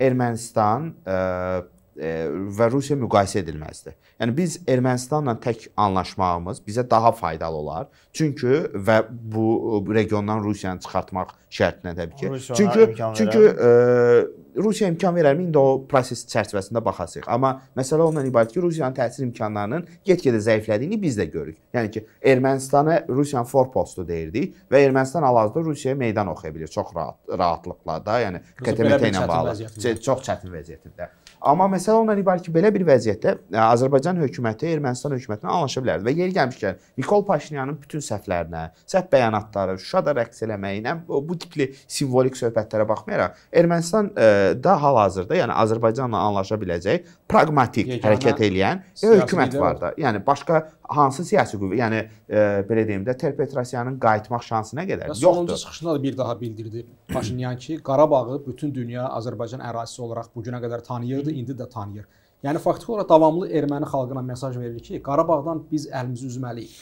Ermənistan ə, e, E, və Rusiya müqayisə edilməzdir. Yəni biz Ermənistanla tək anlaşmağımız bizə daha faydalı olar. Çünki və bu regiondan Rusiyanı çıxartmaq şərtinə təbii ki. Rusiya çünki çünki ə, e, Rusiya imkan verərmi indi o proses çərçivəsində baxasıq. Amma məsələ ondan ibarət ki, Rusiyanın təsir imkanlarının get-gedə zəiflədiyini biz də görürük. Yəni ki, Ermənistana Rusiyanın forpostu deyirdik və Ermənistan hal-hazırda Rusiyaya meydan oxuya bilir çox rahat rahatlıqla da, yəni KTMT ilə bağlı. Çox çətin vəziyyətində. Amma məsələ ondan ibarət ki, belə bir vəziyyətdə e, Azərbaycan hökuməti Ermənistan hökumətinə anlaşa bilərdi və yeri gəlmişkən Nikol Paşinyanın bütün səhvlərinə, səhv bəyanatları, Şuşada rəqs eləməyinə, bu tipli simvolik söhbətlərə baxmayaraq Ermənistan e, da hal-hazırda, yəni Azərbaycanla anlaşa biləcək praqmatik Yeganə hərəkət eləyən e, hökumət var da. Yəni başqa hansı siyasi qüvvə, yəni e, belə deyim də Terpetrasyanın qayıtmaq şansı nə qədər? Və Yoxdur. Sonuncu çıxışında da bir daha bildirdi Paşinyan ki, Qarabağı bütün dünya Azərbaycan ərazisi olaraq bu günə qədər tanıyırdı, indi də tanıyır. Yəni faktiki olaraq davamlı erməni xalqına mesaj verir ki, Qarabağdan biz əlimizi üzməliyik.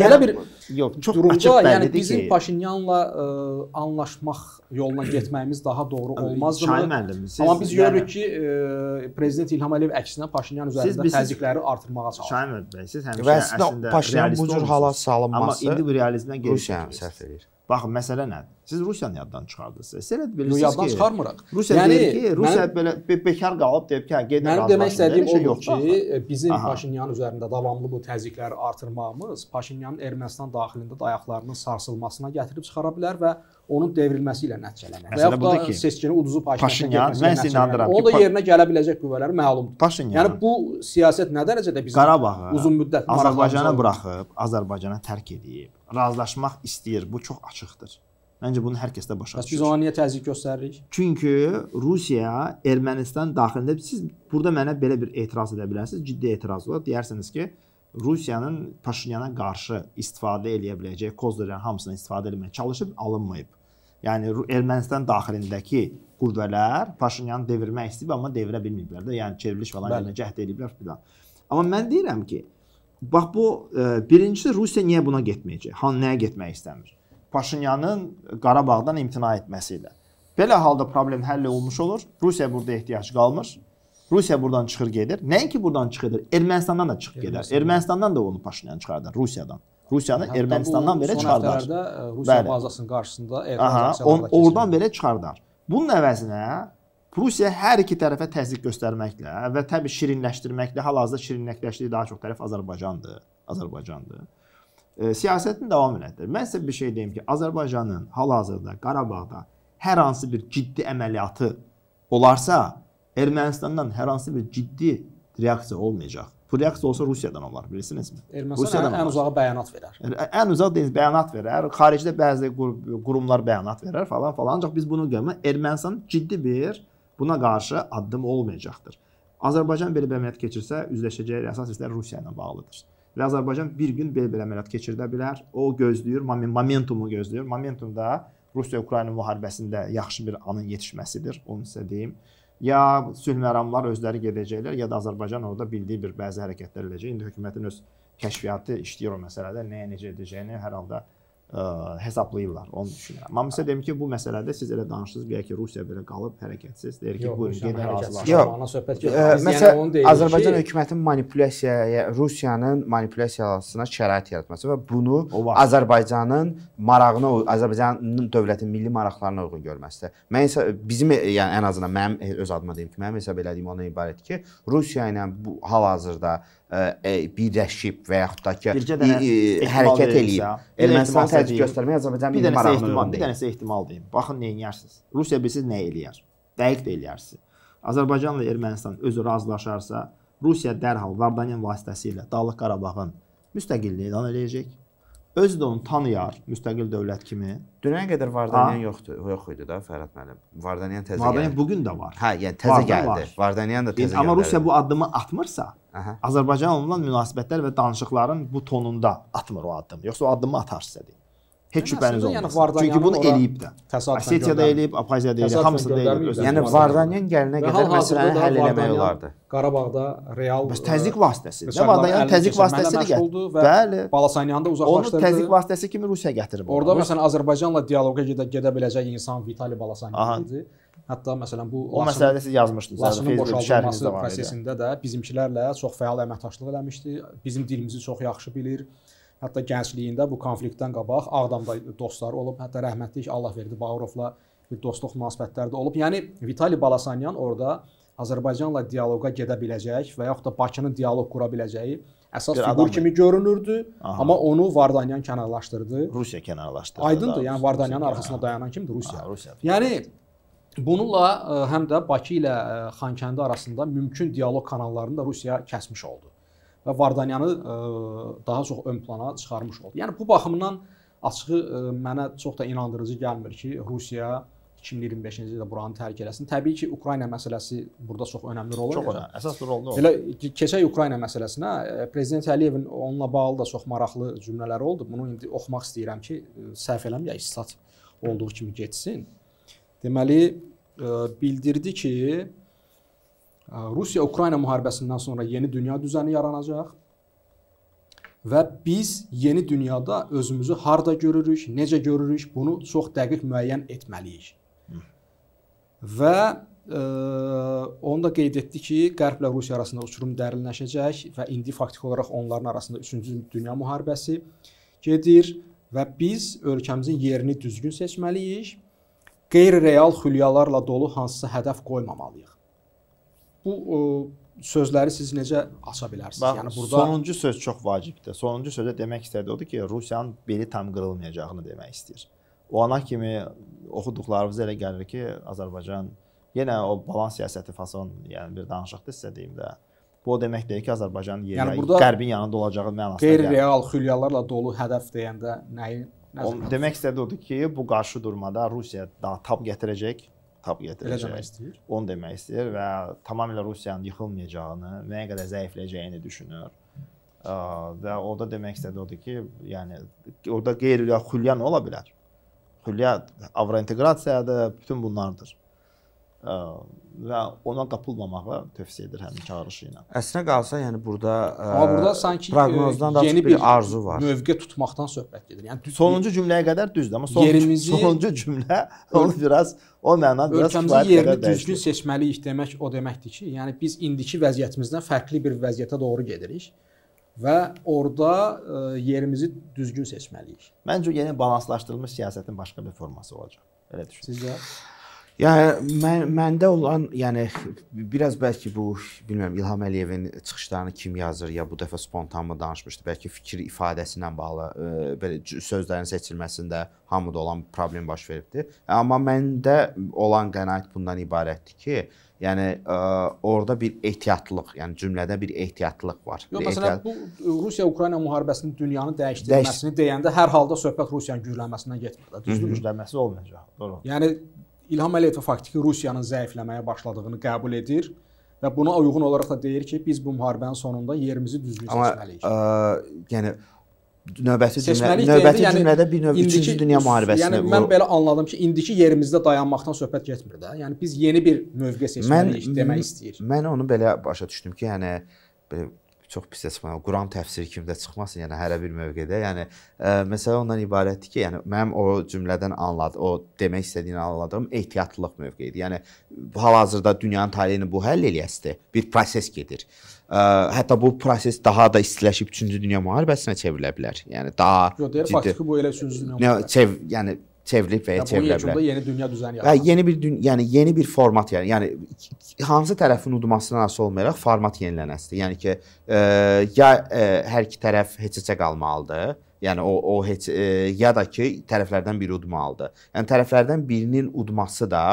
Belə bir yox, çox durumda, açıq yəni bəllidir yəni bizim ki, Paşinyanla ə, e, anlaşmaq yoluna getməyimiz daha doğru olmazdı. Amma biz yəni- görürük ki, ə, e, prezident İlham Əliyev əksinə Paşinyan üzərində təzyiqləri artırmağa çalışır. Şahin bəy, siz həmişə və əslində Paşinyan bu cür hala salınması. Amma indi bu realizmdən geri çəkilir. Baxın, məsələ nədir? Siz Rusiyanı yaddan çıxardınız. E, siz elə bilirsiniz yaddan ki, yaddan çıxarmırıq. Rusiya yəni, deyir ki, Rusiya mənim, hə belə be bekar qalıb deyib ki, hə, gedin razılaşın. Mənim demək istədiyim şey odur ki, axı. E, bizim Aha. Paşinyan üzərində davamlı bu təzyiqləri artırmağımız Paşinyanın Ermənistan daxilində dayaqlarının sarsılmasına gətirib çıxara bilər və onun devrilməsi ilə nəticələnir. Və bu da seçkini uduzu Paşinyan mən sizə inanıram ki, o da yerinə gələ biləcək qüvvələri məlumdur. Paşinyan. Yəni bu siyasət nə dərəcədə bizim Qarabağı uzun müddət Azərbaycana buraxıb, Azərbaycana tərk edib, razılaşmaq istəyir. Bu çox açıqdır. Məncə bunu hər kəs də başa düşür. Bəs biz ona niyə təzyiq göstəririk? Çünki Rusiya Ermənistan daxilində siz burada mənə belə bir etiraz edə bilərsiniz, ciddi etiraz olar. Deyərsiniz ki, Rusiyanın Paşinyana qarşı istifadə eləyə biləcəyi kozların hamısını istifadə etməyə çalışıb alınmayıb. Yəni Ermənistan daxilindəki qüvvələr Paşinyanı devirmək istəyib, amma devirə bilməyiblər də. Yəni çevriliş falan yerinə cəhd ediblər filan. Amma mən deyirəm ki, bax bu e, birincisi Rusiya niyə buna getməyəcək? Han nəyə getmək istəmir? Paşinyanın Qarabağdan imtina etməsi ilə. Belə halda problem həll olunmuş olur. Rusiya burada ehtiyac qalmır. Rusiya buradan çıxır gedir. Nəinki buradan çıxır, Ermənistandan da çıxıb gedər. Ermənistandan da onu Paşinyan çıxardar Rusiyadan. Rusiyanı Hətta Ermənistandan belə çıxardar. E, Rusiya Bəli. bazasının qarşısında Ermənistan on, oradan belə çıxardar. Bunun əvəzinə Rusiya hər iki tərəfə təzyiq göstərməklə və təbii şirinləşdirməklə hal-hazırda şirinləşdirdiyi daha çox tərəf Azərbaycandır. Azərbaycandır e, siyasətini davam elətdir. Mən sizə bir şey deyim ki, Azərbaycanın hal-hazırda Qarabağda hər hansı bir ciddi əməliyyatı olarsa, Ermənistandan hər hansı bir ciddi reaksiya olmayacaq. Bu reaksiya olsa Rusiyadan olar, bilirsinizmi? Ermənistan Rusiyadan ən, ən uzağa bəyanat verər. Ən uzaq deyiniz bəyanat verər, xaricdə bəzi qurumlar bəyanat verər falan falan. Ancaq biz bunu görmə Ermənistan ciddi bir buna qarşı addım olmayacaqdır. Azərbaycan belə bir əməliyyat keçirsə, üzləşəcəyi əsas hisslər Rusiya ilə bağlıdır və Azərbaycan bir gün belə-belə əməliyyat keçirdə bilər. O gözləyir, momentumu gözləyir. Momentum da Rusiya-Ukrayna müharibəsində yaxşı bir anın yetişməsidir, onu sizə deyim. Ya sülh məramlar özləri gedəcəklər, ya da Azərbaycan orada bildiyi bir bəzi hərəkətlər edəcək. İndi hökumətin öz kəşfiyyatı işləyir o məsələdə, nəyə necə edəcəyini hər halda ə, hesablayırlar, onu düşünürəm. Mamisə deyim ki, bu məsələdə siz elə danışdınız, deyək ki, Rusiya belə qalıb hərəkətsiz, deyir ki, buyurun gedin razılaşmağına söhbət gedir. Məsələn, yəni Azərbaycan ki, hökumətinin manipulyasiyaya, Rusiyanın manipulyasiyasına şərait yaratması və bunu Azərbaycanın marağına, Azərbaycanın dövlətinin milli maraqlarına uyğun görməsidir. Mən isə bizim yəni ən azından mənim öz adıma deyim ki, mənim hesab elədiyim ondan ibarət ki, Rusiya ilə bu hal-hazırda ə, e, birləşib və yaxud da ki e, e, hərəkət eləyib. Ermənistan təcrid göstərməyə Azərbaycan bir dənə ehtimal, bir dənə ehtimal deyim. Baxın nə edərsiniz. Rusiya bilsiz nə eləyər. Dəqiq də eləyərsiz. Azərbaycanla Ermənistan özü razılaşarsa, Rusiya dərhal Vardanyan vasitəsilə Dağlıq Qarabağın müstəqilliyini elan eləyəcək. Özü də onu tanıyar müstəqil dövlət kimi. Dünəyə qədər Vardanyan ha? yoxdur, yox idi da Fərhad müəllim. Vardanyan təzə Vardanyan gəldi. Vardanyan bu gün də var. Hə, yəni təzə Vardan gəldi. Var. Vardanyan da e, təzə e, gəldi. Amma Rusiya bu addımı atmırsa, Aha. Azərbaycan onunla münasibətlər və danışıqların bu tonunda atmır o addımı. Yoxsa o addımı atar sizə deyim. Heç hə, şübhəniz yəni olmasın. Yəni Vardanyan Çünki bunu eləyib də. Ossetiyada eləyib, Abxaziyada eləyib, hamısı da eləyib. Yəni Vardanyan gəlinə qədər məsələni həll eləmək olardı. Qarabağda real Bəs e, təzyiq vasitəsidir. Nə Vardanyan təzyiq vasitəsidir gətirdi. Bəli. Balasanyanı da uzaqlaşdırdı. Onu təzyiq vasitəsi kimi Rusiya gətirib. Orda məsələn Azərbaycanla dialoqa gedə, gedə biləcək insan Vitali Balasanyan idi. Hətta məsələn bu o məsələdə siz yazmışdınız. Yəni Laçının boşaldılması prosesində də bizimkilərlə çox fəal əməkdaşlıq eləmişdi. Bizim dilimizi çox yaxşı bilir. Hətta gəncliyində bu konfliktdən qabaq Ağdamda dostları olub, hətta rəhmətlik Allahverdi Bağırovla bir dostluq münasibətləri də olub. Yəni Vitali Balasanyan orada Azərbaycanla dialoqa gedə biləcək və yaxud da Bakının dialoq qura biləcəyi əsas bir figur kimi görünürdü, Aha. amma onu Vardanyan kənarlaşdırdı. Rusiya kənarlaşdırdı. Aydındır, da, yəni Vardanyanın Rusiya arxasında dayanan kimdir? Rusiya. Aha, Rusiya. Yəni Bununla e, həm də Bakı ilə e, Xankəndi arasında mümkün dialoq kanallarını da Rusiya kəsmiş oldu və Vardanyanı e, daha çox ön plana çıxarmış oldu. Yəni bu baxımdan açığı mənə çox da inandırıcı gəlmir ki, Rusiya 2025-ci ildə buranı tərk eləsin. Təbii ki, Ukrayna məsələsi burada çox önəmli rol oynayır. Çox önəmli, əsas rol oynayır. Elə keçək Ukrayna məsələsinə, prezident Əliyevin onunla bağlı da çox maraqlı cümlələri oldu. Bunu indi oxumaq istəyirəm ki, səhv eləməyək, istat olduğu kimi getsin deməli e, bildirdi ki, e, Rusiya-Ukrayna müharibəsindən sonra yeni dünya düzəni yaranacaq və biz yeni dünyada özümüzü harda görürük, necə görürük, bunu çox dəqiq müəyyən etməliyik. Və ə, e, onu da qeyd etdi ki, Qərblə Rusiya arasında uçurum dərinləşəcək və indi faktiki olaraq onların arasında 3-cü dünya müharibəsi gedir və biz ölkəmizin yerini düzgün seçməliyik qeyri-real xülyalarla dolu hansısa hədəf qoymamalıyıq. Bu ə, sözləri siz necə aça bilərsiniz? Bax, yəni burada sonuncu söz çox vacibdir. Sonuncu sözə demək istədi odur ki, Rusiyanın beli tam qırılmayacağını demək istəyir. O ana kimi oxuduqlarımız elə gəlir ki, Azərbaycan yenə o balans siyasəti fason, yəni bir danışıqda sizə deyim də. Bu o demək deyil ki, Azərbaycan yəni yerə yəni qərbin yanında olacağı mənasında. Qeyri-real yəni. xülyalarla dolu hədəf deyəndə nəyi Nəzərdə demək istədi odur ki, bu qarşı durmada Rusiya daha tab gətirəcək, tab gətirəcək. Elə demək istəyir. Onu demək istəyir və tamamilə Rusiyanın yıxılmayacağını, müəyyən qədər zəifləyəcəyini düşünür. Və o da demək istədi odur ki, yəni orada qeyri-xülyan ola bilər. Xülya avrointeqrasiyadır, bütün bunlardır ə, və ona qapılmamağı tövsiyə edir həmin çağırışı ilə. Əslinə qalsa, yəni burada ə, Amma burada sanki proqnozdan da yeni bir, bir arzu var. Mövqe tutmaqdan söhbət gedir. Yəni düz, sonuncu cümləyə qədər düzdür, amma son yerimizi, sonuncu cümlə onu biraz o məna biraz kifayət yerini qədər düzgün dəyişdir. seçməliyik demək o deməkdir ki, yəni biz indiki vəziyyətimizdən fərqli bir vəziyyətə doğru gedirik və orada ə, yerimizi düzgün seçməliyik. Məncə yeni balanslaşdırılmış siyasətin başqa bir forması olacaq. Elə düşünürəm. Sizcə? Yəni mən məndə olan, yəni biraz bəlkə bu, bilmirəm, İlham Əliyevin çıxışlarını kim yazır ya bu dəfə spontanmı danışmışdı, bəlkə fikir ifadəsi ilə bağlı ə, e, belə sözlərin seçilməsində hamıda olan problem baş veribdi. Amma məndə olan qənaət bundan ibarətdir ki, Yəni ə, e, orada bir ehtiyatlıq, yəni cümlədə bir ehtiyatlıq var. Yox, məsələn, ehtiyat... bu e, Rusiya-Ukrayna müharibəsinin dünyanı dəyişdirməsini Dəyişd deyəndə hər halda söhbət Rusiyanın güclənməsindən getmir. Düzdür, güclənməsi olmayacaq. Doğru. Yəni İlham Əliyevə faktiki Rusiyanın zəifləməyə başladığını qəbul edir və buna uyğun olaraq da deyir ki, biz bu müharibənin sonunda yerimizi düzgün Amma, seçməliyik. Ə, e, yəni növbəti seçməlik cümlə, növbəti yəni, cümlədə bir növ 3-cü dünya müharibəsinə. Yəni mən belə anladım ki, indiki yerimizdə dayanmaqdan söhbət getmir də. Yəni biz yeni bir mövqe seçməliyik mən, demək istəyir. Mən onu belə başa düşdüm ki, yəni belə çox pis çıxma. Quran təfsiri kimi də çıxmasın, yəni hərə bir mövqedə. Yəni ə, e, məsələ ondan ibarətdir ki, yəni mənim o cümlədən anladım, o demək istədiyini anladığım ehtiyatlılıq mövqeyidir. Yəni hal-hazırda dünyanın taleyini bu həll eləyəsidir. Bir proses gedir. Ə, e, hətta bu proses daha da istiləşib 3-cü dünya müharibəsinə çevrilə bilər. Yəni daha Yox, deyir, ciddi. Bakı bu elə 3-cü dünya. Yəni çevrilib və ya, ya çevrilə bilər. Bu yeni dünya düzəni yaranır. Hə, yeni bir dün, yəni yeni bir format yəni. Yəni hansı tərəfin udmasından asılı olmayaraq format yenilənəsidir. Yəni ki, e, ya e, hər iki tərəf heç-heçə qalmalıdır. Yəni o o heç e, ya da ki, tərəflərdən biri udmalıdır. Yəni tərəflərdən birinin udması da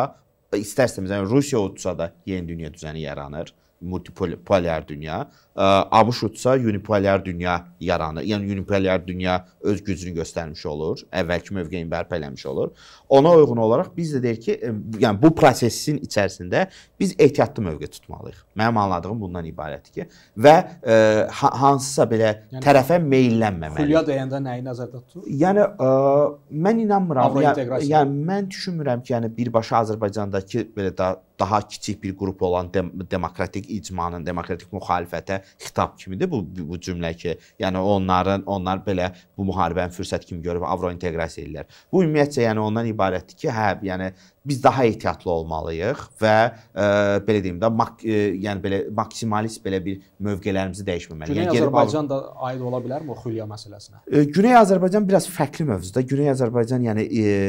istərsəmiz, yəni Rusiya udsa da yeni dünya düzəni yaranır multipolar dünya. ABŞ udsa unipolyar dünya yaranır. Yəni unipolyar dünya öz gücünü göstərmiş olur, əvvəlki mövqeyini bərpa eləmiş olur. Ona uyğun olaraq biz də deyir ki, yəni bu prosesin içərisində biz ehtiyatlı mövqe tutmalıyıq. Mənim anladığım bundan ibarətdir ki, və ə, e, hansısa belə yəni, tərəfə meyllənməməli. Xülya dəyəndə nəyi nəzərdə tutur? Yəni ə, e, mən inanmıram. Yəni, yəni mən düşünmürəm ki, yəni birbaşa Azərbaycandakı belə daha daha kiçik bir qrup olan dem demokratik icmanın, demokratik müxalifətə xitab kimidir bu bu cümlə ki, yəni onların onlar belə bu müharibəni fürsət kimi görüb Avro inteqrasiya edirlər. Bu ümumiyyətcə yəni ondan ibarətdir ki, hə, yəni biz daha ehtiyatlı olmalıyıq və ə, e, belə deyim də mak, ə, e, yəni belə maksimalist belə bir mövqelərimizi dəyişməməliyik. Güney yəni, Azərbaycan da aid ola bilərmi o xülya məsələsinə? Ə, e, Güney Azərbaycan biraz fərqli mövzuda. Güney Azərbaycan yəni ə,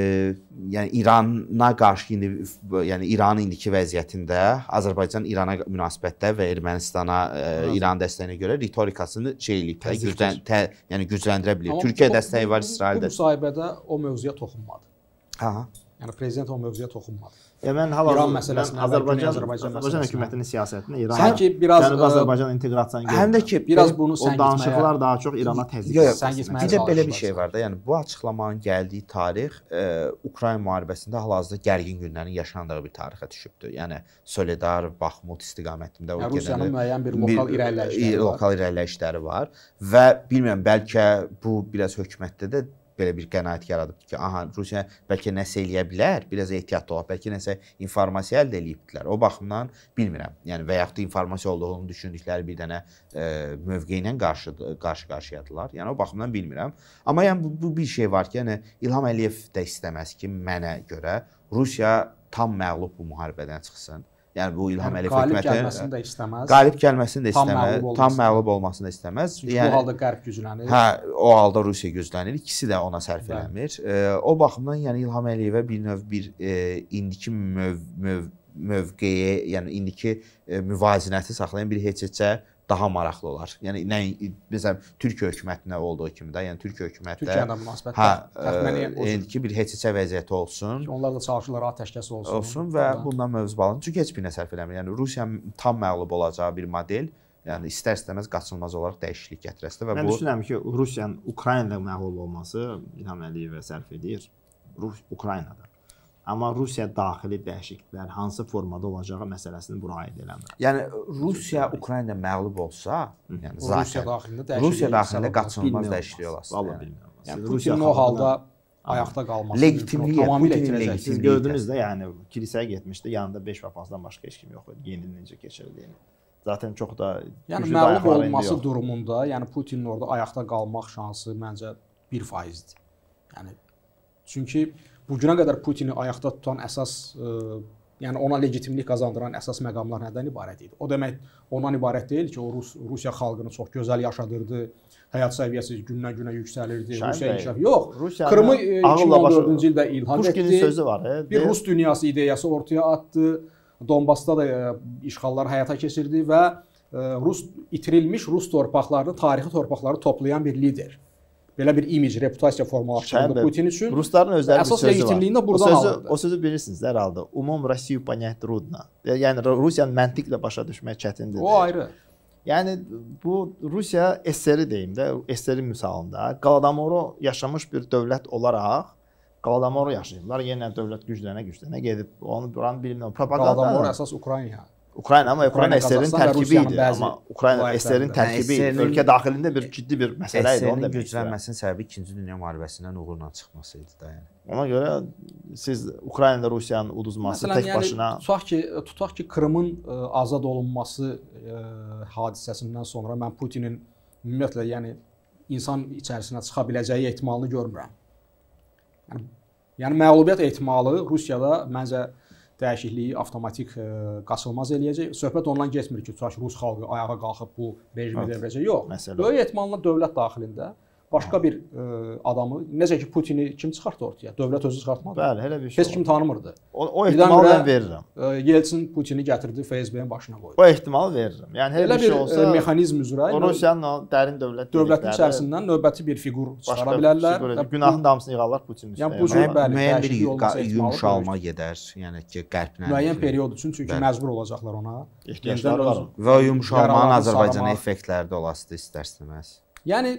yəni İrana qarşı indi yəni İranın indiki vəziyyətində Azərbaycan İrana münasibətdə və Ermənistana ə, İran dəstəyinə görə ritorikasını şey eləyib, güclən, tə, yəni gücləndirə bilir. Amma Türkiyə bu, dəstəyi var İsraildə. Bu müsahibədə o mövzuya toxunmadı. Hə. Yəni prezident o mövzuya toxunmadı. Ya mən hal İran məsələsini Azərbaycan Azərbaycan, Azərbaycan hökumətinin siyasətini İran. Sən ki biraz Cənubi e, Azərbaycan inteqrasiyasını görürsən. Həm də ki biraz bunu sən gitməyə. O danışıqlar daha çox İrana təzyiq. Yox, sən gitməyə. Bir də belə bir şey var da, yəni bu açıqlamanın gəldiyi tarix ə, e, Ukrayna müharibəsində hal-hazırda gərgin günlərin yaşandığı bir tarixə düşübdür. Yəni Soledar, Bakhmut istiqamətində o yəni, Rusiyanın müəyyən bir lokal irəliləyişləri var. Lokal irəliləyişləri var və bilmirəm bəlkə bu biraz hökumətdə də belə bir qənaət yaradıb ki, aha Rusiya bəlkə nəsə eləyə bilər, biraz ehtiyatlı olaq, bəlkə nəsə informasiya əldə eləyibdilər. O baxımdan bilmirəm. Yəni və yaxud da informasiya olduğunu düşündükləri bir dənə e, mövqeyi ilə qarşı qarşı-qarşıyadılar. Yəni o baxımdan bilmirəm. Amma yəni bu, bu bir şey var ki, yəni İlham Əliyev də istəməz ki, mənə görə Rusiya tam məğlub bu müharibədən çıxsın. Yəni bu İlham yəni, Əliyev hökuməti qalib gəlməsini də istəməz. Qalib gəlməsini də istəməz, tam məğlub, tam məğlub olmasını da istəməz. Çünki yəni, bu halda Qərb güclənir. Hə, o halda Rusiya güclənir. İkisi də ona sərf Bəli. eləmir. E, o baxımdan yəni İlham Əliyevə bir növ bir e, indiki möv, möv, mövqeyə, yəni indiki e, müvazinəti saxlayan bir heç-heçə daha maraqlı olar. Yəni nə məsələn Türkiyə hökumətinə olduğu kimi də, yəni Türkiyə hökuməti Türkiyəyə münasibətdə hə, təxmini e, indiki yəni bir heç-heçə vəziyyəti olsun. Onlarla çalışırlar atəşkəs olsun. Olsun və Ondan. bundan mövzu bağlanır. Çünki heç bir nə sərf eləmir. Yəni Rusiya tam məğlub olacağı bir model Yəni istər-istəməz qaçılmaz olaraq dəyişiklik gətirəsidir və Mən bu Mən düşünürəm ki, Rusiyanın Ukraynada məğlub olması İlham Əliyevə sərf edir. Rus Ukraynada. Amma Rusiya daxili dəyişikliklər hansı formada olacağı məsələsini bura aid eləmir. Yəni Rusiya Ukraynada məğlub olsa, Hı. yəni zaten, Rusiya daxilində dəyişiklik Rusiya daxilində qaçınılmaz dəyişiklik olar. Vallah yəni. bilmirəm. Yəni, yəni Putin o halda ayaqda qalması legitimliyə tamamilə itirəcək. Siz gördünüz də, yəni kilisəyə getmişdi, yanında 5 papazdan başqa heç kim yox idi. Yenidən necə keçirdi yəni. Zaten çox da yəni məğlub olması durumunda, yəni Putinin orada ayaqda qalmaq şansı məncə 1%-dir. Yəni çünki bu günə qədər Putini ayaqda tutan əsas ə, e, yəni ona legitimlik qazandıran əsas məqamlar nədən ibarət idi? O demək ondan ibarət deyil ki, o Rus Rusiya xalqını çox gözəl yaşadırdı. Həyat səviyyəsi gündən-günə yüksəlirdi. Şahin Rusiya inkişaf yox. Rusiyanı Krımı 2014-cü e, ildə ilhaq etdi. Puşkinin sözü var, hə? Bir Rus dünyası ideyası ortaya atdı. Donbasda da e, işğallar həyata keçirdi və Rus itirilmiş Rus torpaqlarını, tarixi torpaqları toplayan bir lider belə bir imic, reputasiya formalaşdırıldı Putin üçün. Rusların özləri əsas legitimliyini buradan alır. O sözü, o sözü bilirsiniz hər halda. Umum Rusiya понять трудно. Yəni Rusiyanın məntiqlə başa düşmək çətindir. O ayrı. Yəni bu Rusiya SSR deyim də, SSR misalında Qaldamoro yaşamış bir dövlət olaraq Qaldamoro yaşayırlar. Yenə dövlət güclənə güclənə gedib onu buranı bilmirəm. Propaganda. Qaldamoro əsas Ukrayna. Ukrayna amma Ukrayna SSR-in tərkibi idi. Amma Ukrayna SSR-in tərkibi yəni, ölkə daxilində bir ciddi bir məsələ idi. Onun güclənməsinin səbəbi 2-ci Dünya müharibəsindən uğurla çıxması idi də yəni. Ona görə siz Ukraynada Rusiyanın uduzması Məsələn, tək yəni, başına tutaq ki, tutaq ki, Krımın ə, e, azad olunması ə, e, hadisəsindən sonra mən Putinin ümumiyyətlə yəni insan içərisinə çıxa biləcəyi ehtimalını görmürəm. Yəni, yəni məğlubiyyət ehtimalı Rusiyada məncə dəyişikliyi avtomatik ə, e, qaçılmaz eləyəcək. Söhbət ondan keçmir ki, tutaq rus xalqı ayağa qalxıb bu rejimi evet. devirəcək. Yox. Məsələ. Böyük ehtimalla dövlət daxilində başqa bir ə, e, adamı, necə ki Putini kim çıxartdı ortaya? Dövlət özü çıxartmadı. Bəli, elə bir şey. Heç kim tanımırdı. O, o ehtimalı mən verirəm. Ə, e, Yeltsin Putini gətirdi, FSB-nin başına qoydu. O ehtimalı verirəm. Yəni hər elə bir şey olsa ə, e, mexanizm üzrə Rusiyanın o dərin dövlət dövlətin içərisindən növbəti bir fiqur çıxara bilərlər. Figurə, günahın damısını yığarlar Putinin yəni üstünə. Yəni bu cür bəli, müəyyən bir yumşalma gedər. Yəni ki, qəlblə müəyyən period üçün çünki məcbur olacaqlar ona. Ehtiyacları var. Və yumşalmanın Azərbaycana effektləri də olasıdır istərsiniz. Yəni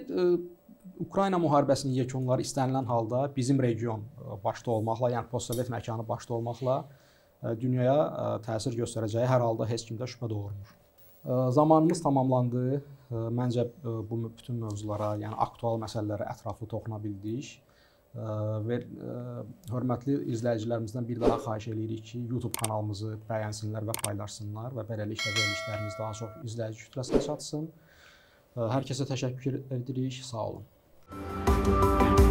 Ukrayna müharibəsinin yekunları istənilən halda bizim region e, başda olmaqla, yəni postsovet məkanı başda olmaqla e, dünyaya e, təsir göstərəcəyi hər halda heç kimdə şübhə doğurmur. Zamanımız tamamlandı. Məncə bu bütün mövzulara, yəni aktual məsələlərə ətraflı toxuna bildik. Və hörmətli izləyicilərimizdən bir daha xahiş eləyirik ki, YouTube kanalımızı bəyənsinlər və paylaşsınlar və beləliklə verilişlərimiz daha çox izləyici kütləsinə çatsın. Hər kəsə təşəkkür edirik. Sağ olun. Thank you.